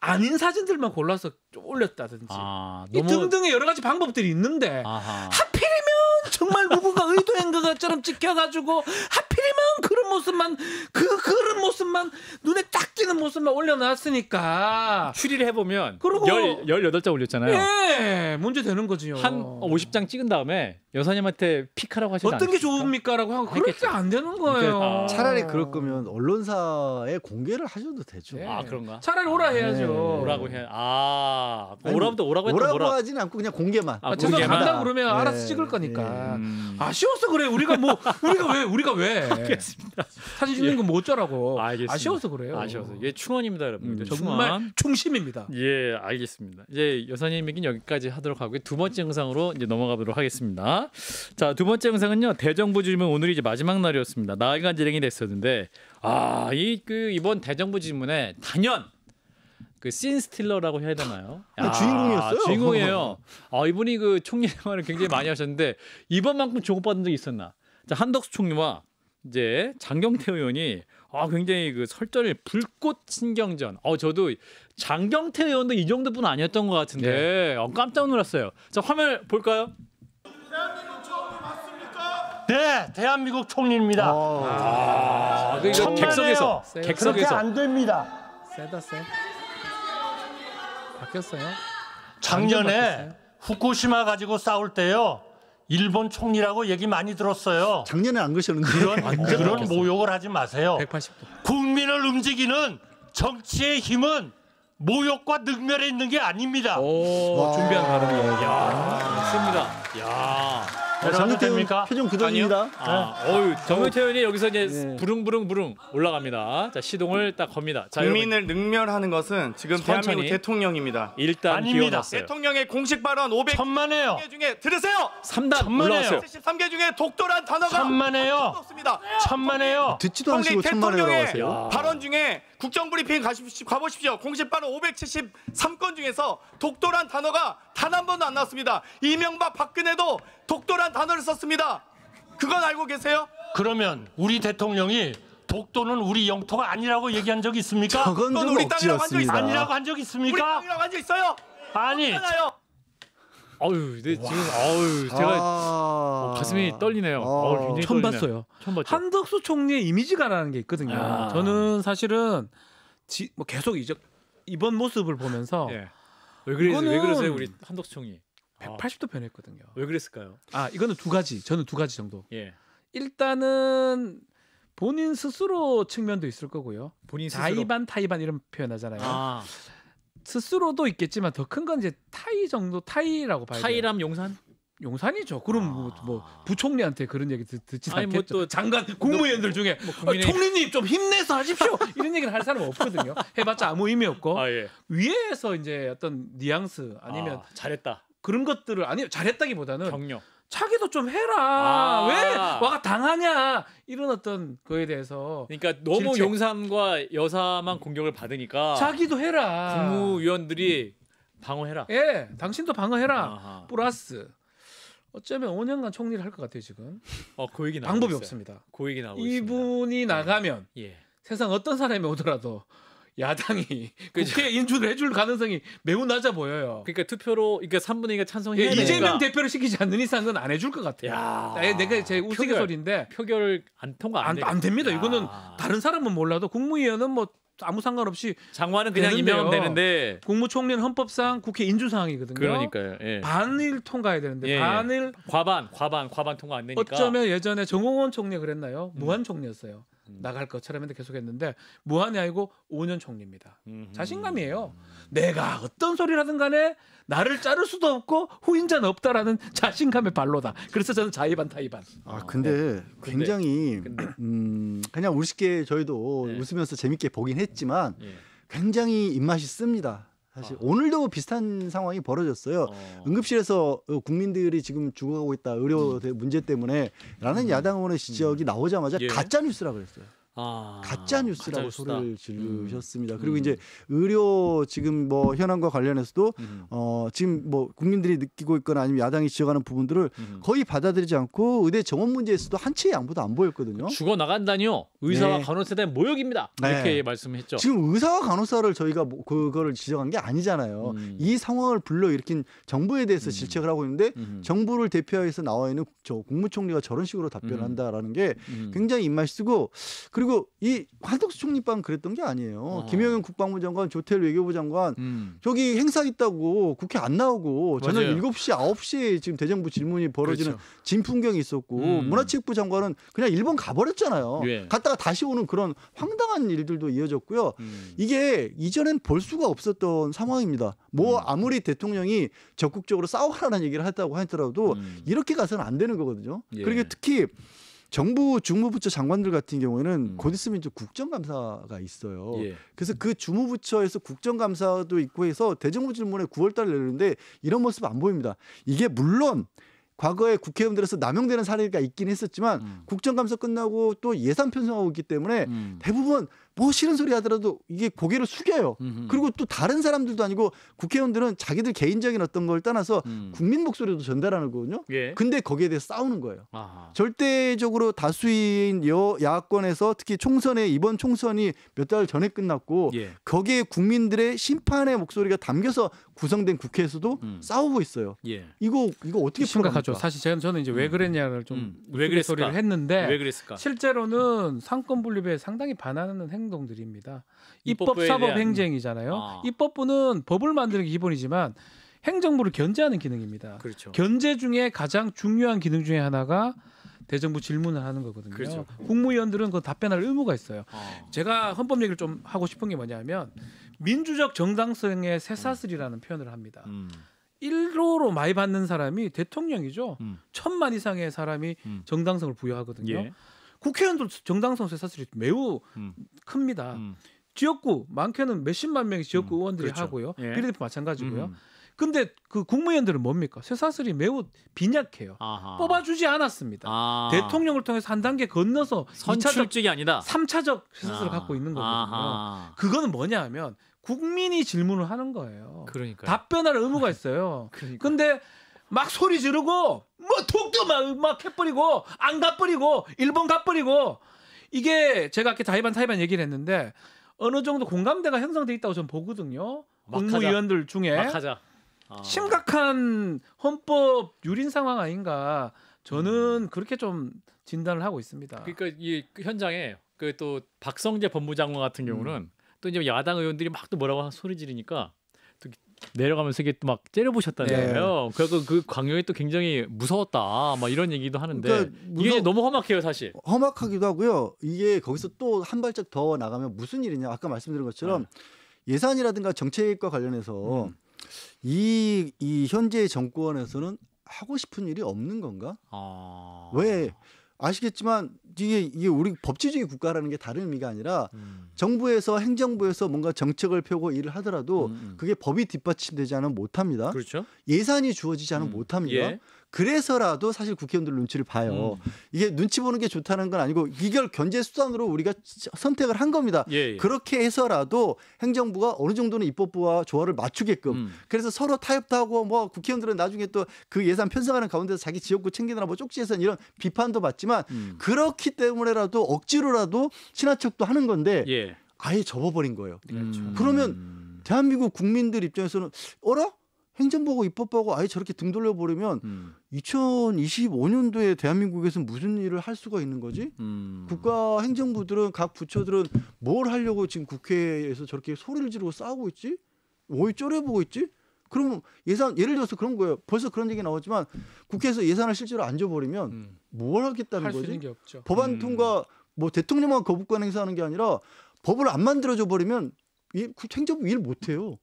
아닌 사진들만 골라서 올렸다든지 아, 너무... 등등의 여러 가지 방법들이 있는데 아하. 하필이면 정말 누군가 의도한 것처럼 찍혀가지고 하필이면 그런 모습만 그 그런 모습만 눈에 딱 띄는 모습만 올려놨으니까 추리를 해보면 1 8장 올렸잖아요. 예, 문제 되는 거지요. 한 50장 찍은 다음에 여사님한테 픽하라고 하시지 어떤 게 좋습니까라고 하고 그렇게 안 되는 거예요. 아. 차라리 그럴 거면 언론사에 공개를 하셔도 되죠. 네. 아 그런가? 차라리 오라 아, 해야죠. 네. 네. 오라고 해. 아 오라부터 오라고 했다. 오라고 뭐라... 하진 않고 그냥 공개만. 아, 제가 아, 공개만? 간다 그러면 네. 알아서 찍을 거니까. 예, 예. 음... 아쉬워서 그래. 우리가 뭐 우리가 왜 우리가 왜? 알겠습니다. 사진 찍는 예. 건뭐 어쩌라고. 알겠습니다. 아쉬워서 그래요. 아쉬워서. 음, 예 충원입니다, 여러분. 음, 정말 충심입니다예 알겠습니다. 이제 여사님 에게는 여기까지 하도록 하고 두 번째 영상으로 이제 넘어가도록 하겠습니다. 자, 두 번째 영상은요. 대정부 질문 오늘이 이제 마지막 날이었습니다. 나흘간 진행이 됐었는데 아, 이 그 이번 대정부 질문에 단연 그씬 스틸러라고 해야 되나요? 아, 주인공이었어요. 아, 주인공이에요. 아, 이분이 그 총리 생활을 굉장히 많이 하셨는데 이번만큼 주목받은 적이 있었나? 자, 한덕수 총리와 이제 장경태 의원이 아 굉장히 그 설전을 불꽃 신경전. 어 저도 장경태 의원도 이 정도뿐 아니었던 것 같은데 네. 어, 깜짝 놀랐어요. 자 화면 볼까요? 대한민국 총리 맞습니까? 네, 대한민국 총리입니다. 아, 아 그 천만에요. 객석에서. 안 됩니다. 세다 세. 바뀌었어요? 작년에 후쿠시마 가지고 싸울 때요. 일본 총리라고 얘기 많이 들었어요. 작년에 안 그러셨는데. 그런, 그런 모욕을 하지 마세요. 180도. 국민을 움직이는 정치의 힘은 모욕과 능멸에 있는 게 아닙니다. 오, 준비한 발언이에요. 야, 있습니다. 야. 정유태훈 어, 표정 그대로입니다. 네. 아, 어유 정유태훈이 네. 여기서 이제 네. 부릉부릉 부릉 올라갑니다. 자 시동을 딱 겁니다. 자, 국민을 여러분. 능멸하는 것은 지금 대한민국 대통령입니다. 일단 아닙니다. 비어요 대통령의 공식 발언 500 천만에요. 중에 들으세요. 3단 천만에요. 73개 중에 독도란 단어가 천만에요. 없습니다. 천만에요. 듣지도 않으시고 천만에요. 대통어의 발언 중에 국정브리핑 가십시, 가보십시오. 공식반은 573건 중에서 독도란 단어가 단 한 번도 안 나왔습니다. 이명박 박근혜도 독도란 단어를 썼습니다. 그건 알고 계세요? 그러면 우리 대통령이 독도는 우리 영토가 아니라고 얘기한 적이 있습니까? 그건 우리 땅이라고 한적 있어요. 아니라고 한적 있습니까? 우리 땅이라고 한적 있어요? 아니. 없잖아요. 아유, 네, 지금 아유, 제가 아... 어, 가슴이 떨리네요. 아... 어, 어 처음 떨리네. 봤어요. 처음 봤죠. 한덕수 총리의 이미지가라는 게 있거든요. 아... 저는 사실은 지, 뭐 계속 이제 이번 모습을 보면서 예. 왜 그래 이왜 그러세요, 우리 한덕수 총리? 180도 아. 변했거든요. 왜 그랬을까요? 아, 이거는 두 가지. 저는 두 가지 정도. 예. 일단은 본인 스스로 측면도 있을 거고요. 본인 스스로. 자의반 타이반 이런 표현하잖아요. 아. 스스로도 있겠지만 더 큰 건 이제 타이 정도 타이라고 봐야 돼요. 타이람 용산? 용산이죠. 그럼 뭐, 아. 뭐 부총리한테 그런 얘기 듣, 듣지 아니, 뭐 않겠죠. 뭐 또, 장관 뭐 국무위원들 중에 뭐 국민의... 아, 총리님 좀 힘내서 하십시오. 이런 얘기를할 사람 없거든요. 해봤자 아무 의미 없고 아, 예. 위에서 이제 어떤 뉘앙스 아니면 아, 잘했다 그런 것들을 아니 요 잘했다기보다는 경력 자기도 좀 해라. 아. 왜 와가 당하냐 이런 어떤 거에 대해서. 그러니까 너무 질책. 용산과 여사만 공격을 받으니까 자기도 해라. 국무위원들이 음. 방어해라. 예, 당신도 방어해라. 아하. 플러스 어쩌면 5년간 총리를 할 것 같아요 지금. 어, 그 얘기 나. 방법이 있어요. 없습니다. 그 얘기 나고 이분이 있습니다. 예. 나가면 예. 세상 어떤 사람이 오더라도 야당이 국회 그 그러니까 인준을 해줄 가능성이 매우 낮아 보여요. 그러니까 투표로 이게 그 3분의 2가 찬성해야 되 예, 이재명 대표를 시키지 않는 이상은 안 해줄 것 같아요. 야, 아니, 예, 내가 제 우스갯소리인데 표결 안 통과 안, 안, 안 됩니다. 야. 이거는 다른 사람은 몰라도 국무위원은 뭐 아무 상관없이 장관은 그냥 되는데요. 임명하면 되는데 국무총리는 헌법상 국회 인준사항이거든요. 그러니까요. 예. 반일 통과해야 되는데 예, 예, 반일 과반 과반 과반 통과 안 되니까 어쩌면 예전에 정홍원 총리 그랬나요? 무한 총리였어요. 음. 나갈 것처럼 계속했는데 무한이 아니고 5년 총리입니다. 음흠. 자신감이에요. 내가 어떤 소리라든 간에 나를 자를 수도 없고 후인자는 없다라는 자신감의 발로다. 그래서 저는 자의반 타의반. 아 근데 네. 굉장히 근데, 근데. 음, 그냥 우습게 저희도 네. 웃으면서 재밌게 보긴 했지만 네. 굉장히 입맛이 씁니다. 사실 아. 오늘도 비슷한 상황이 벌어졌어요. 어. 응급실에서 어, 국민들이 지금 죽어가고 있다 의료 음. 문제 때문에라는 음. 야당 의원의 지적이 음. 나오자마자 예. 가짜 뉴스라 그랬어요. 아, 가짜 뉴스라고 소리를 지르셨습니다. 음. 그리고 음. 이제 의료 지금 뭐 현황과 관련해서도 음. 어 지금 뭐 국민들이 느끼고 있거나 아니면 야당이 지적하는 부분들을 음. 거의 받아들이지 않고 의대 정원 문제에서도 한치의 양보도 안 보였거든요. 죽어 나간다니요. 의사와 네. 간호사에 대한 모욕입니다. 네. 이렇게 네. 말씀했죠. 지금 의사와 간호사를 저희가 뭐 그, 그거를 지적한 게 아니잖아요. 음. 이 상황을 불러일으킨 정부에 대해서 음. 질책을 하고 있는데 정부를 대표해서 나와 있는 저 국무총리가 저런 식으로 답변한다라는 게 굉장히 입맛이 쓰고 그리고 그리고 이 한덕수 총리방 그랬던 게 아니에요. 어. 김영현 국방부 장관, 조태일 외교부 장관 음. 저기 행사 있다고 국회 안 나오고 저녁 7시, 9시 지금 대정부 질문이 벌어지는 그렇죠. 진풍경이 있었고 음. 문화체육부 장관은 그냥 일본 가버렸잖아요. 예. 갔다가 다시 오는 그런 황당한 일들도 이어졌고요. 음. 이게 이전엔 볼 수가 없었던 상황입니다. 뭐 음. 아무리 대통령이 적극적으로 싸워라는 얘기를 했다고 하더라도 음. 이렇게 가서는 안 되는 거거든요. 예. 그리고 그러니까 특히 정부 중무부처 장관들 같은 경우에는 음. 곧 있으면 이제 국정감사가 있어요. 예. 그래서 그 주무부처에서 국정감사도 있고 해서 대정부 질문에 9월달에 열리는데 이런 모습 안 보입니다. 이게 물론 과거에 국회의원들에서 남용되는 사례가 있긴 했었지만 음. 국정감사 끝나고 또 예산 편성하고 있기 때문에 음. 대부분 뭐 싫은 소리 하더라도 이게 고개를 숙여요. 음흠. 그리고 또 다른 사람들도 아니고 국회의원들은 자기들 개인적인 어떤 걸 떠나서 음. 국민 목소리도 전달하는 거거든요. 예. 근데 거기에 대해 서 싸우는 거예요. 아하. 절대적으로 다수인 여 야권에서 특히 총선에 이번 총선이 몇 달 전에 끝났고 예. 거기에 국민들의 심판의 목소리가 담겨서 구성된 국회에서도 음. 싸우고 있어요. 예. 이거 이거 어떻게 심각하죠. 사실 제가 저는 이제 왜 음. 그랬냐를 좀왜 음. 그랬을까? 소리를 했는데 실제로는 상권 분립에 상당히 반하는 행동 행동들입니다. 입법, 사법, 대한... 음, 행정이잖아요. 아. 입법부는 법을 만드는 게 기본이지만 행정부를 견제하는 기능입니다. 그렇죠. 견제 중에 가장 중요한 기능 중에 하나가 대정부 질문을 하는 거거든요. 그렇죠. 국무위원들은 그 답변할 의무가 있어요. 어. 제가 헌법 얘기를 좀 하고 싶은 게 뭐냐면 민주적 정당성의 새사슬이라는 표현을 합니다. 음. 1호로 음. 많이 받는 사람이 대통령이죠. 음. 천만 이상의 사람이 음. 정당성을 부여하거든요. 예. 국회의원들 정당성의 사실이 매우 음. 큽니다. 음. 지역구 많게는 몇십만 명의 지역구 음. 의원들이 그렇죠. 하고요. 예. 비례대표 마찬가지고요. 음. 근데 그 국무위원들은 뭡니까? 쇠사슬이 매우 빈약해요. 아하. 뽑아주지 않았습니다. 아. 대통령을 통해서 한 단계 건너서 선출직이 아니다. 3차적 쇠사슬을 아. 갖고 있는 거거든요. 아하. 그거는 뭐냐 하면 국민이 질문을 하는 거예요. 그러니까 답변할 의무가 있어요. 그러니까. 근데 막 소리 지르고 뭐 독도 막, 막 해버리고 안 가버리고 일본 가버리고 이게 제가 아까 다이반 타이반 얘기를 했는데 어느 정도 공감대가 형성돼 있다고 저는 보거든요. 국무위원들 중에 아. 심각한 헌법 유린 상황 아닌가 저는 음. 그렇게 좀 진단을 하고 있습니다. 그러니까 이 그 현장에 그또 박성재 법무장관 같은 경우는 음. 또 이제 야당 의원들이 막 또 뭐라고 소리 지르니까 내려가면서 이게 막 째려보셨다네요. 네. 그래서 그 광경이 또 굉장히 무서웠다. 막 이런 얘기도 하는데 그러니까 무서... 이게 너무 험악해요, 사실. 험악하기도 하고요. 이게 거기서 또 한 발짝 더 나가면 무슨 일이냐? 아까 말씀드린 것처럼 네. 예산이라든가 정책과 관련해서 음. 이, 이 현재 정권에서는 하고 싶은 일이 없는 건가? 아... 왜 아시겠지만 이게 이게 우리 법치주의 국가라는 게 다른 의미가 아니라 음. 정부에서 행정부에서 뭔가 정책을 펴고 일을 하더라도 음. 음. 그게 법이 뒷받침되지 않으면 못합니다. 그렇죠? 예산이 주어지지 않으면 음. 못합니다. 예. 그래서라도 사실 국회의원들 눈치를 봐요. 음. 이게 눈치 보는 게 좋다는 건 아니고 이걸 견제 수단으로 우리가 선택을 한 겁니다. 예, 예. 그렇게 해서라도 행정부가 어느 정도는 입법부와 조화를 맞추게끔 음. 그래서 서로 타협도 하고 뭐 국회의원들은 나중에 또 그 예산 편성하는 가운데서 자기 지역구 챙기느라 뭐 쪽지에선 이런 비판도 받지만 음. 그렇기 때문에라도 억지로라도 친화척도 하는 건데 예. 아예 접어버린 거예요. 그 그러면 음. 대한민국 국민들 입장에서는 어라? 행정부하고 입법부하고 아예 저렇게 등 돌려버리면 음. 2025년도에 대한민국에서는 무슨 일을 할 수가 있는 거지? 음. 국가 행정부들은 각 부처들은 뭘 하려고 지금 국회에서 저렇게 소리를 지르고 싸우고 있지? 오이 쪼려보고 있지? 그럼 예산 예를 들어서 그런 거예요. 벌써 그런 얘기 나오지만 국회에서 예산을 실제로 안 줘버리면 음. 뭘 하겠다는 거지? 법안 음. 통과 뭐 대통령만 거부권 행사하는 게 아니라 법을 안 만들어줘 버리면 행정부 일 못해요.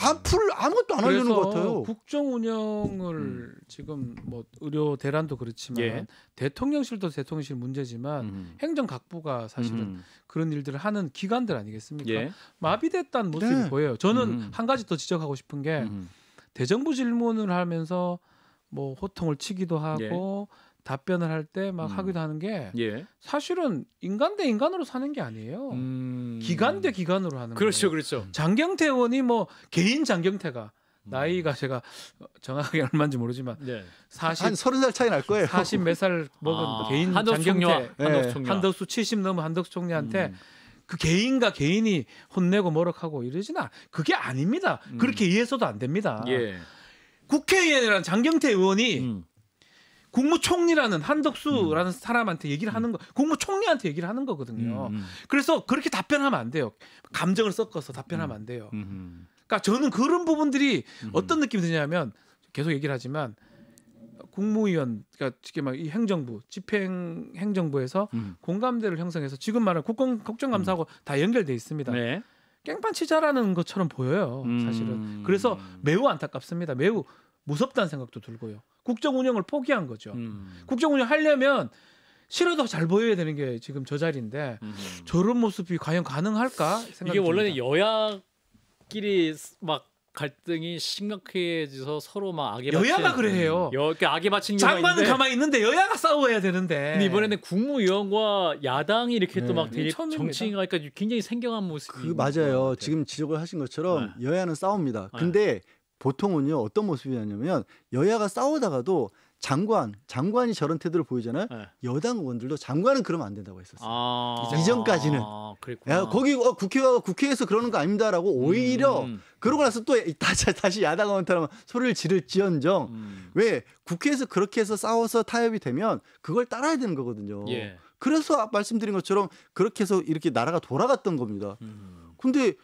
아풀 아무것도 안 하려는 것 같아요. 국정 운영을 음. 지금 뭐 의료 대란도 그렇지만 예. 대통령실도 대통령실 문제지만 음. 행정 각부가 사실은 음. 그런 일들을 하는 기관들 아니겠습니까? 예. 마비됐다는 모습이 네. 보여요. 저는 음. 한 가지 더 지적하고 싶은 게 음. 대정부 질문을 하면서 뭐 호통을 치기도 하고 예. 답변을 할 때막 음. 하기도 하는 게 예. 사실은 인간 대 인간으로 사는 게 아니에요. 음. 기간 대 기간으로 하는 그렇죠, 거예요. 그렇죠. 장경태 의원이 뭐 개인 장경태가 음. 나이가 제가 정확하게 얼마인지 모르지만 네. 40, 한 서른 살 차이 날 거예요. 40 몇살 아, 먹은 아, 개인 한덕수 장경태 한덕수, 네. 한덕수 70 넘은 한덕수 총리한테 음. 그 개인과 개인이 혼내고 뭐럭하고 이러지나 그게 아닙니다. 그렇게 음. 이해해서도 안 됩니다. 예. 국회의원이란 장경태 의원이 음. 국무총리라는 한덕수라는 음. 사람한테 얘기를 하는 음. 거 국무총리한테 얘기를 하는 거거든요. 음, 음, 음. 그래서 그렇게 답변하면 안 돼요. 감정을 섞어서 답변하면 안 돼요. 음. 그러니까 저는 그런 부분들이 어떤 느낌이 드냐면 계속 얘기를 하지만 국무위원 그러니까 이게 막이 행정부 집행 행정부에서 공감대를 형성해서 지금 말한 국공 걱정감사하고다 연결돼 있습니다. 네. 깽판 치자라는 것처럼 보여요, 사실은. 그래서 매우 안타깝습니다. 매우 무섭다는 생각도 들고요. 국정 운영을 포기한 거죠. 음. 국정 운영 하려면 싫어도 잘 보여야 되는 게 지금 저 자리인데 음. 저런 모습이 과연 가능할까 생각이 이게 원래는 여야끼리 막 갈등이 심각해져서 서로 막 악에 여야가 그래 요 음. 여, 그 악에 맞힌 장관은 가만히 있는데 여야가 싸워야 되는데 이번에는 국무위원과 야당이 이렇게 네. 또막 대립 정치인가 그러니까 굉장히 생경한 모습이 그 맞아요. 지금 지적을 하신 것처럼 네. 여야는 싸웁니다. 네. 근데 보통은요 어떤 모습이냐면 여야가 싸우다가도 장관 장관이 저런 태도를 보이잖아요. 네. 여당 의원들도 장관은 그러면 안 된다고 했었어요. 아, 이전까지는 아, 야, 거기 어, 국회가 국회에서 그러는 거 아닙니다라고 오히려 음. 그러고 나서 또 다시 다시 야당 의원처럼 소리를 지를지언정 음. 왜 국회에서 그렇게 해서 싸워서 타협이 되면 그걸 따라야 되는 거거든요. 예. 그래서 아, 말씀드린 것처럼 그렇게 해서 이렇게 나라가 돌아갔던 겁니다. 음. 근데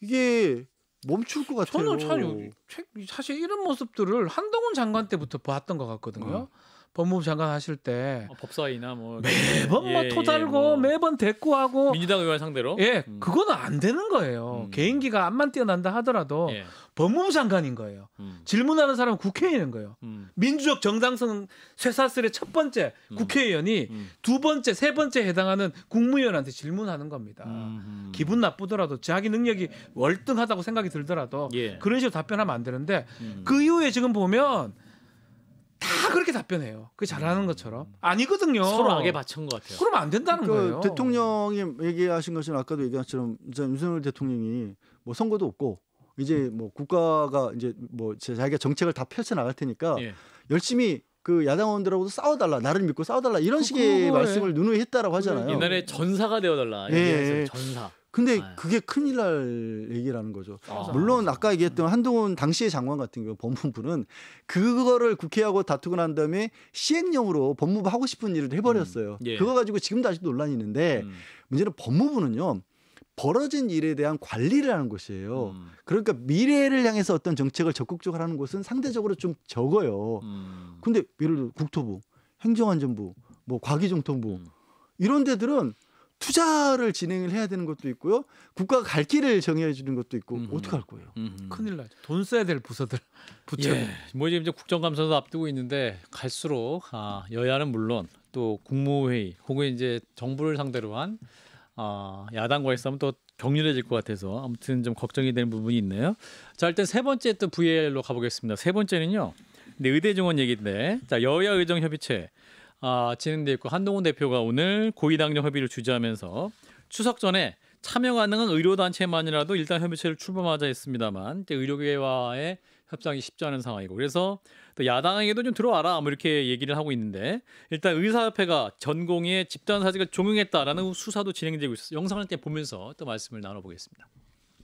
이게 멈출 것 같아요. 저는 참 사실 이런 모습들을 한동훈 장관 때부터 봤던 것 같거든요. 어. 법무부 장관 하실 때 어, 법사위나 뭐 매번 뭐 예, 예, 토달고 예, 뭐. 매번 대꾸하고 민주당 의원 상대로 예 음. 그거는 안 되는 거예요 음. 개인기가 안만 뛰어난다 하더라도 예. 법무부 장관인 거예요 음. 질문하는 사람은 국회의원인 거예요 음. 민주적 정당성 쇠사슬의 첫 번째 음. 국회의원이 음. 두 번째 세 번째 해당하는 국무위원한테 질문하는 겁니다 기분 나쁘더라도 자기 능력이 월등하다고 생각이 들더라도 예. 그런 식으로 답변하면 안 되는데 그 이후에 지금 보면 다 네. 그렇게 답변해요. 그 잘하는 음. 것처럼 아니거든요. 서로 악에 바친것 같아요. 그러면 안 된다는 그러니까 거예요. 대통령이 얘기하신 것처럼 아까도 얘기한 것처럼 윤석열 대통령이 뭐 선거도 없고 이제 음. 뭐 국가가 이제 뭐 자기가 정책을 다 펼쳐 나갈 테니까 예. 열심히 그 야당원들하고도 싸워달라 나를 믿고 싸워달라 이런 그 식의 말씀을 누누이 했다라고 하잖아요. 옛날에 전사가 되어달라. 예. 전사. 근데 네. 그게 큰일 날 얘기라는 거죠. 아. 물론 아까 얘기했던 한동훈 당시의 장관 같은 경우 법무부는 그거를 국회하고 다투고 난 다음에 시행령으로 법무부 하고 싶은 일을 해버렸어요. 음. 예. 그거 가지고 지금도 아직도 논란이 있는데 음. 문제는 법무부는요. 벌어진 일에 대한 관리를 하는 것이에요. 음. 그러니까 미래를 향해서 어떤 정책을 적극적으로 하는 곳은 상대적으로 좀 적어요. 음. 근데 예를 들어 국토부, 행정안전부, 뭐 과기정통부 음. 이런 데들은 투자를 진행을 해야 되는 것도 있고요. 국가가 갈 길을 정해 주는 것도 있고 어떻게 할 거예요? 음. 큰일 나죠. 돈 써야 될 부서들 부처. 예. 뭐 지금 이제 국정감사도 앞두고 있는데 갈수록 아, 여야는 물론 또 국무회의 혹은 이제 정부를 상대로 한 아, 야당과의 싸움 또 격렬해질 것 같아서 아무튼 좀 걱정이 되는 부분이 있네요. 자 일단 세 번째 또 VL로 가보겠습니다. 세 번째는요. 근데 의대 정원 얘기인데 자 여야 의정 협의체 아, 진행돼 있고 한동훈 대표가 오늘 고위당정 협의를 주재하면서 추석 전에 참여 가능한 의료단체만이라도 일단 협의체를 출범하자 했습니다만 이제 의료계와의 협상이 쉽지 않은 상황이고 그래서 또 야당에게도 좀 들어와라 뭐 이렇게 얘기를 하고 있는데 일단 의사협회가 전공의 집단 사직을 종용했다라는 수사도 진행되고 있어요. 영상을 때 보면서 또 말씀을 나눠보겠습니다.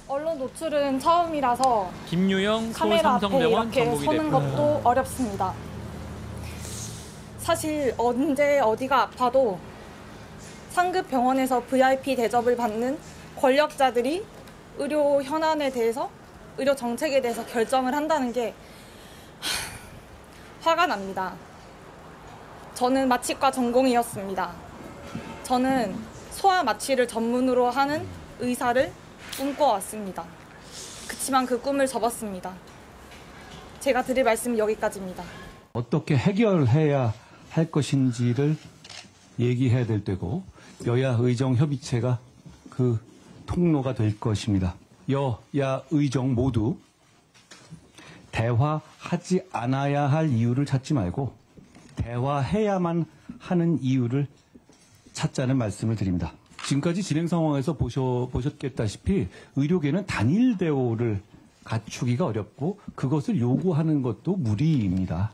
언론 노출은 처음이라서 김유영 서 삼성병원 전공의 대표 서는 것도 어렵습니다. 사실 언제 어디가 아파도 상급 병원에서 VIP 대접을 받는 권력자들이 의료 현안에 대해서 의료 정책에 대해서 결정을 한다는 게 화가 납니다. 저는 마취과 전공이었습니다. 저는 소아 마취를 전문으로 하는 의사를 꿈꿔왔습니다. 그치만 그 꿈을 접었습니다. 제가 드릴 말씀 은 여기까지입니다. 어떻게 해결해야 할 것인지를 얘기해야 될 때고 여야 의정 협의체가 그 통로가 될 것입니다. 여야 의정 모두 대화하지 않아야 할 이유를 찾지 말고 대화해야만 하는 이유를 찾자는 말씀을 드립니다. 지금까지 진행 상황에서 보셔, 보셨겠다시피 의료계는 단일 대우를 갖추기가 어렵고 그것을 요구하는 것도 무리입니다.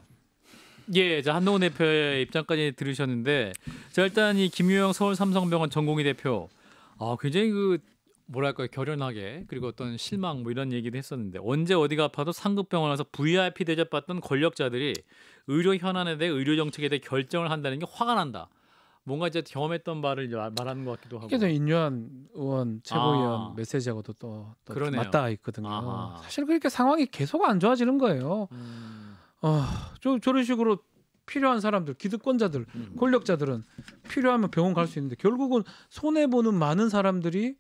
예, 자 한동훈 대표의 입장까지 들으셨는데, 자 일단 이 김유영 서울 삼성병원 전공의 대표, 아 굉장히 그 뭐랄까요 결연하게 그리고 어떤 실망 뭐 이런 얘기도 했었는데 언제 어디가 아파도 상급 병원 에서 VIP 대접받던 권력자들이 의료 현안에 대해 의료 정책에 대해 결정을 한다는 게 화가 난다. 뭔가 이제 경험했던 바를 말하는 것 같기도 하고. 그래서 인유한 의원 최고위원 아. 메시지하고도 또, 또 맞닿아 있거든요. 아하. 사실 그렇게 상황이 계속 안 좋아지는 거예요. 음. 어, 아, 저 저런 식으로 필요한 사람들, 기득권자들, 음. 권력자들은 필요하면 병원 갈 수 있는데 결국은 손해 보는 많은 사람들이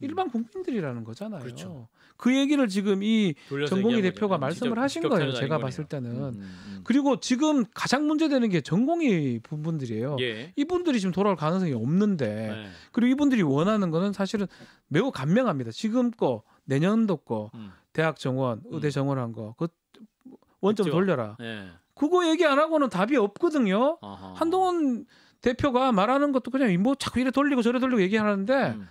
일반 음. 국민들이라는 거잖아요. 그렇죠. 그 얘기를 지금 이 전공의 대표가 말씀을 지적, 하신 거예요. 제가 봤을 거네요. 때는. 음, 음, 음. 그리고 지금 가장 문제되는 게 전공의 분분들이에요. 예. 이분들이 지금 돌아올 가능성이 없는데 네. 그리고 이분들이 원하는 거는 사실은 매우 간명합니다. 지금 거 내년도 거 음. 대학 정원, 의대 정원한 거, 그 원점 그렇 돌려라. 예. 그거 얘기 안 하고는 답이 없거든요. 아하. 한동훈 대표가 말하는 것도 그냥 뭐 자꾸 이래 돌리고 저래 돌리고 얘기하는데 음.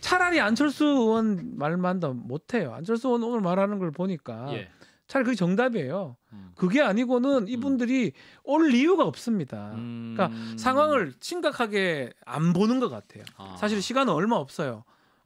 차라리 안철수 의원 말만 더 못해요. 안철수 의원 오늘 말하는 걸 보니까 예. 차라리 그게 정답이에요. 음. 그게 아니고는 이분들이 음. 올 이유가 없습니다. 그러니까 음. 상황을 심각하게 안 보는 것 같아요. 아. 사실 시간은 얼마 없어요.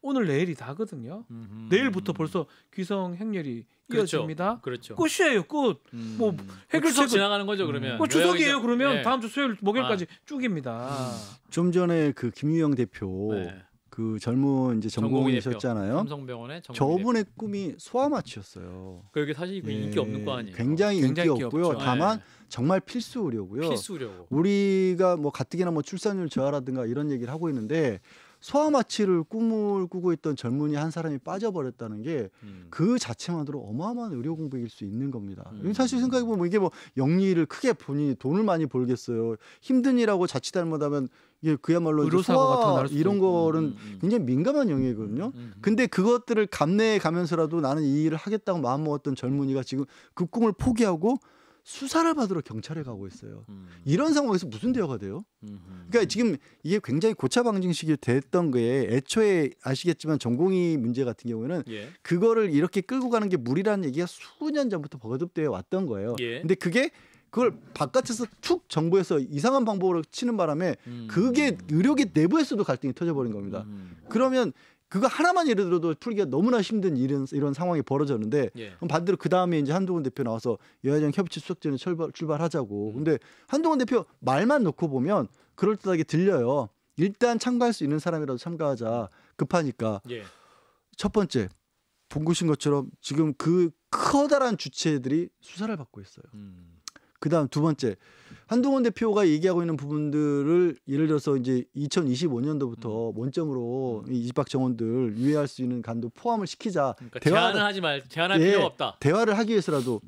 오늘 내일이 다거든요. 음흠. 내일부터 벌써 귀성 행렬이 그 이어집니다. 그렇죠. 끝이에요. 끝. 음. 뭐, 뭐 해결책 지나가는 거죠. 그러면 뭐주석이에요 그러면 네. 다음 주 수요일 목요일까지 아. 쭉입니다. 음. 좀 전에 그 김유영 대표 네. 그 젊은 이제 전공이셨잖아요. 삼성병원의 저분의 대표. 꿈이 소아마취였어요. 그게 사실 그 예, 인기 없는 거 아니에요. 굉장히, 굉장히 인기였고요. 인기 다만 네. 정말 필수 의료고요. 필수 의료. 우리가 뭐 가뜩이나 뭐 출산율 저하라든가 이런 얘기를 하고 있는데 소아마취를 꿈을 꾸고 있던 젊은이 한 사람이 빠져버렸다는 게그 음. 그 자체만으로 어마어마한 의료 공백일 수 있는 겁니다. 음. 사실 생각해보면 이게 뭐 영리를 크게 본인이 돈을 많이 벌겠어요. 힘든 일하고 자칫 잘못하면 이게 그야말로 의료사고 같은 이런 거는 음, 음, 굉장히 민감한 영역이거든요. 음, 음, 근데 그것들을 감내해 가면서라도 나는 이 일을 하겠다고 마음먹었던 젊은이가 지금 그 꿈을 포기하고 수사를 받으러 경찰에 가고 있어요. 음. 이런 상황에서 무슨 대화가 돼요? 음 그러니까 지금 이게 굉장히 고차 방정식이 됐던 게 애초에 아시겠지만 전공이 문제 같은 경우에는 예. 그거를 이렇게 끌고 가는 게 무리라는 얘기가 수년 전부터 버겁되어 왔던 거예요. 예. 근데 그게 그걸 바깥에서 툭 정부에서 이상한 방법으로 치는 바람에 음. 그게 의료계 내부에서도 갈등이 터져버린 겁니다. 음. 그러면 그거 하나만 예를 들어도 풀기가 너무나 힘든 이런 이런 상황이 벌어졌는데 예. 그럼 반대로 그 다음에 이제 한동훈 대표 나와서 여야정 협치 수석전에 출발, 출발하자고. 음. 근데 한동훈 대표 말만 놓고 보면 그럴듯하게 들려요. 일단 참가할 수 있는 사람이라도 참가하자. 급하니까. 예. 첫 번째 본구신 것처럼 지금 그 커다란 주체들이 수사를 받고 있어요. 음. 그다음 두 번째 한동훈 대표가 얘기하고 있는 부분들을 예를 들어서 이제 2025년도부터 음. 원점으로 음. 이집학 정원들 유예할 수 있는 간도 포함을 시키자. 그러니까 대화를, 제한을 하지 말, 제한할 예, 필요 없다. 대화를 하기 위해서라도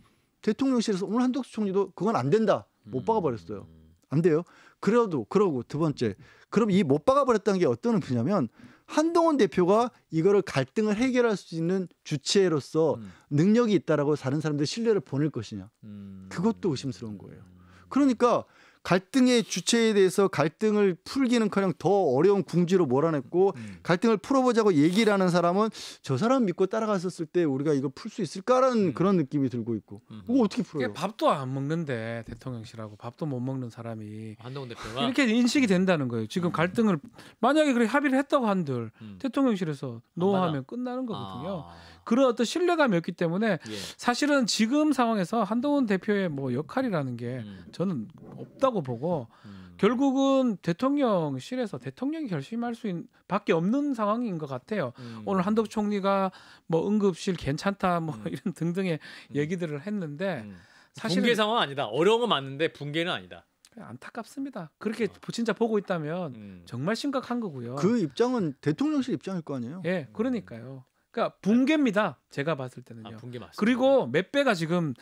대통령실에서 오늘 한덕수 총리도 그건 안 된다. 못 음. 박아버렸어요. 안 돼요. 그래도 그러고 두 번째 그럼 이 못 박아버렸다는 게 어떤 의미냐면 한동훈 대표가 이거를 갈등을 해결할 수 있는 주체로서 음. 능력이 있다라고 다른 사람들 신뢰를 보낼 것이냐 음. 그것도 의심스러운 거예요. 그러니까 갈등의 주체에 대해서 갈등을 풀기는커녕 더 어려운 궁지로 몰아냈고 음. 갈등을 풀어보자고 얘기를 하는 사람은 저 사람 믿고 따라갔었을 때 우리가 이걸 풀수 있을까라는 음. 그런 느낌이 들고 있고 음. 이거 어떻게 풀어요? 밥도 안 먹는데 대통령실하고 밥도 못 먹는 사람이 한동훈 대표가 이렇게 인식이 음. 된다는 거예요. 지금 음. 갈등을 만약에 그래 합의를 했다고 한들 음. 대통령실에서 노하면 끝나는 거거든요. 아. 그런 어떤 신뢰감이 없기 때문에 예. 사실은 지금 상황에서 한동훈 대표의 뭐 역할이라는 게 저는 없다고. 있다고 보고 음. 결국은 대통령실에서 대통령이 결심할 수있 밖에 없는 상황인 것 같아요. 음. 오늘 한덕 총리가 뭐 응급실 괜찮다 뭐 음. 이런 등등의 음. 얘기들을 했는데 음. 사실 붕괴 상황 아니다. 어려운 건 맞는데 붕괴는 아니다. 안타깝습니다. 그렇게 어. 진짜 보고 있다면 음. 정말 심각한 거고요. 그 입장은 대통령실 입장일 거 아니에요? 예, 그러니까요. 그러니까 붕괴입니다. 제가 봤을 때는요. 아, 붕괴 맞습니다. 그리고 몇 배가 지금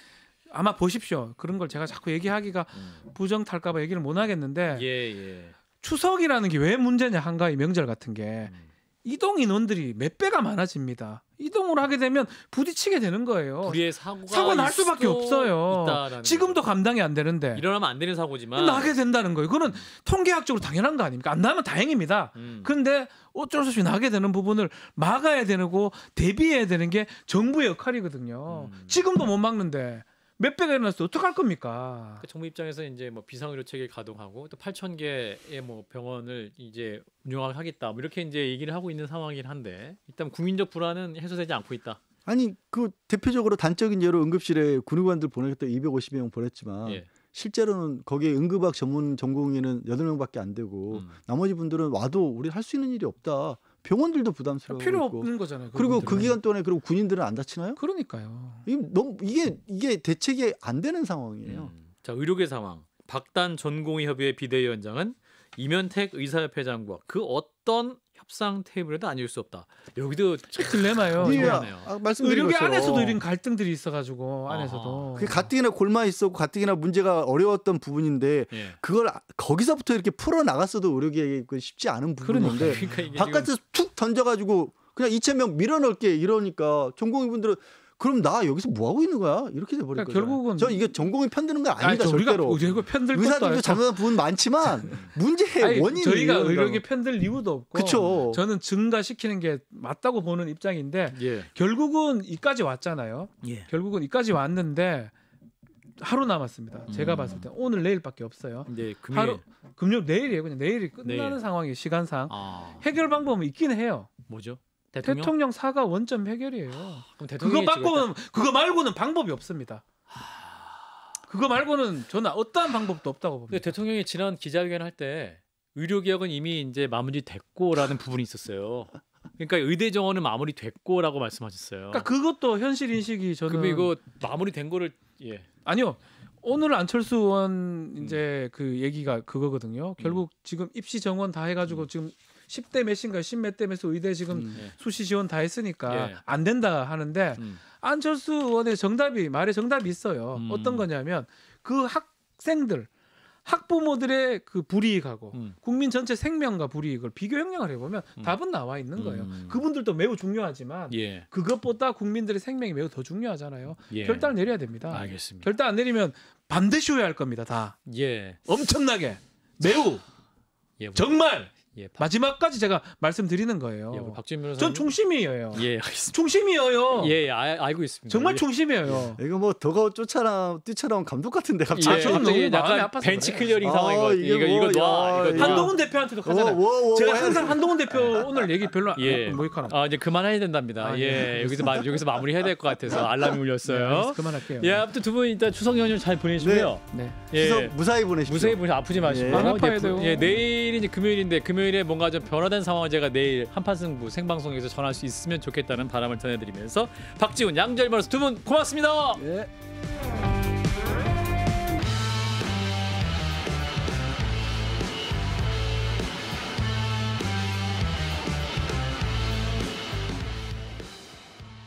아마 보십시오. 그런 걸 제가 자꾸 얘기하기가 음. 부정 탈까봐 얘기를 못 하겠는데 예, 예. 추석이라는 게 왜 문제냐 한가위 명절 같은 게 음. 이동 인원들이 몇 배가 많아집니다. 이동을 하게 되면 부딪히게 되는 거예요. 사고가 날 수밖에 없어요. 지금도 감당이 안 되는데 일어나면 안 되는 사고지만 나게 된다는 거예요. 그거는 음. 통계학적으로 당연한 거 아닙니까? 안 나면 다행입니다. 음. 그런데 어쩔 수 없이 나게 되는 부분을 막아야 되고 대비해야 되는 게 정부의 역할이거든요. 음. 지금도 못 막는데 몇 배가 일어났어 어떡할 겁니까? 그 정부 입장에서 이제 뭐 비상의료체계 가동하고 또 8천 개의 뭐 병원을 이제 운영하겠다 뭐 이렇게 이제 얘기를 하고 있는 상황이긴 한데 일단 국민적 불안은 해소되지 않고 있다. 아니 그 대표적으로 단적인 예로 응급실에 군의관들 보내겠다 250명 보냈지만 예. 실제로는 거기에 응급학 전문 전공의는 여덟 명밖에안 되고 음. 나머지 분들은 와도 우리 할 수 있는 일이 없다. 병원들도 부담스러워. 필요 없는 거잖아요. 그리고그 기간 동안에 그리고 군인들은 안 다치나요? 그러니까요. 이게 너무 이게 이게 대책이 안 되는 상황이에요. 음. 자 의료계 상황. 박단 전공의협의회 비대위원장은 이면택 의사협회장과 그 어떤 협상 테이블에도 아닐 수 없다. 여기도 딜레마요. 예, 아, 의료계 것처럼. 안에서도 이런 갈등들이 있어가지고 안에서도. 그 가뜩이나 골마 있었고 가뜩이나 문제가 어려웠던 부분인데 예. 그걸 거기서부터 이렇게 풀어 나갔어도 의료계 쉽지 않은 부분인데 그러니까 바깥에서 툭 던져가지고 그냥 이채명 밀어넣게 이러니까 전공의분들은 그럼 나 여기서 뭐 하고 있는 거야? 이렇게 돼버릴 그러니까 거예요. 결국은 저 이게 전공이 편드는 건아니다 아니, 절대로 우리가 뭐 편들 의사들도 잘못한 부분 많지만 문제의 원인 저희가 의료계 편들 이유도 없고 그쵸. 저는 증가시키는 게 맞다고 보는 입장인데 예. 결국은 이까지 왔잖아요. 예. 결국은 이까지 왔는데 하루 남았습니다. 음. 제가 봤을 때 오늘 내일밖에 없어요. 네, 금요일. 하루 금요 내일이에요. 그냥 내일이 끝나는 내일. 상황이 시간상 아. 해결 방법은 있긴 해요. 뭐죠? 대통령? 대통령 사과 원점 해결이에요. 아, 그거 바꾸면 그거 말고는 방법이 없습니다. 그거 말고는 저는 어떠한 방법도 없다고 봅니다. 대통령이 지난 기자회견 할 때 의료 개혁은 이미 이제 마무리됐고라는 부분이 있었어요. 그러니까 의대 정원은 마무리됐고라고 말씀하셨어요. 그러니까 그것도 현실 인식이 저는 근 이거 마무리된 거를 예. 아니요. 오늘 안철수 의원 음. 이제 음. 그 얘기가 그거거든요. 결국 음. 지금 입시 정원 다 해가지고 음. 지금 10대 몇인가 10몇 대몇서 의대 지금 음, 예. 수시 지원 다 했으니까 예. 안 된다 하는데 음. 안철수 의원의 정답이 말에 정답이 있어요. 음. 어떤 거냐면 그 학생들 학부모들의 그 불이익하고 음. 국민 전체 생명과 불이익을 비교 형량을 해보면 음. 답은 나와 있는 거예요. 음. 그분들도 매우 중요하지만 예. 그것보다 국민들의 생명이 매우 더 중요하잖아요. 예. 결단을 내려야 됩니다. 알겠습니다. 결단 안 내리면 반드시 후회할 겁니다. 다. 예. 엄청나게 매우 예, 뭐. 정말 예, 박... 마지막까지 제가 말씀드리는 거예요. 예, 박준 변전 총심이에요. 예, 알겠습니다. 총심이에요. 예, 아, 알고 있습니다. 정말 예. 총심이에요. 예. 이거 뭐 더가 쫓아라 뛰처럼 감독 같은데 갑자기. 예, 아, 너무 약간 벤치 클리어링 아, 상황인 것 이게 뭐, 이거 이거 놔. 한동훈 대표한테도 가잖아요 오, 오, 제가 뭐 항상 한동훈 대표 오늘 얘기 별로 예. 모이카나. 아 이제 그만해야 된답니다. 아, 예, 여기서 마, 여기서 마무리해야 될 것 같아서 알람이 울렸어요. 네, 그만할게요. 예, 아무튼 두분 일단 추석 연휴 잘 보내시고요. 네. 네. 예. 무사히 보내십시오. 무사히 보내시 아프지 마시고. 안아파요 예, 내일이 이제 금요일인데 금요일 금요일에 뭔가 좀 변화된 상황을 제가 내일 한판 승부 생방송에서 전할 수 있으면 좋겠다는 바람을 전해드리면서 박지훈, 양절머스 두분 고맙습니다. 예.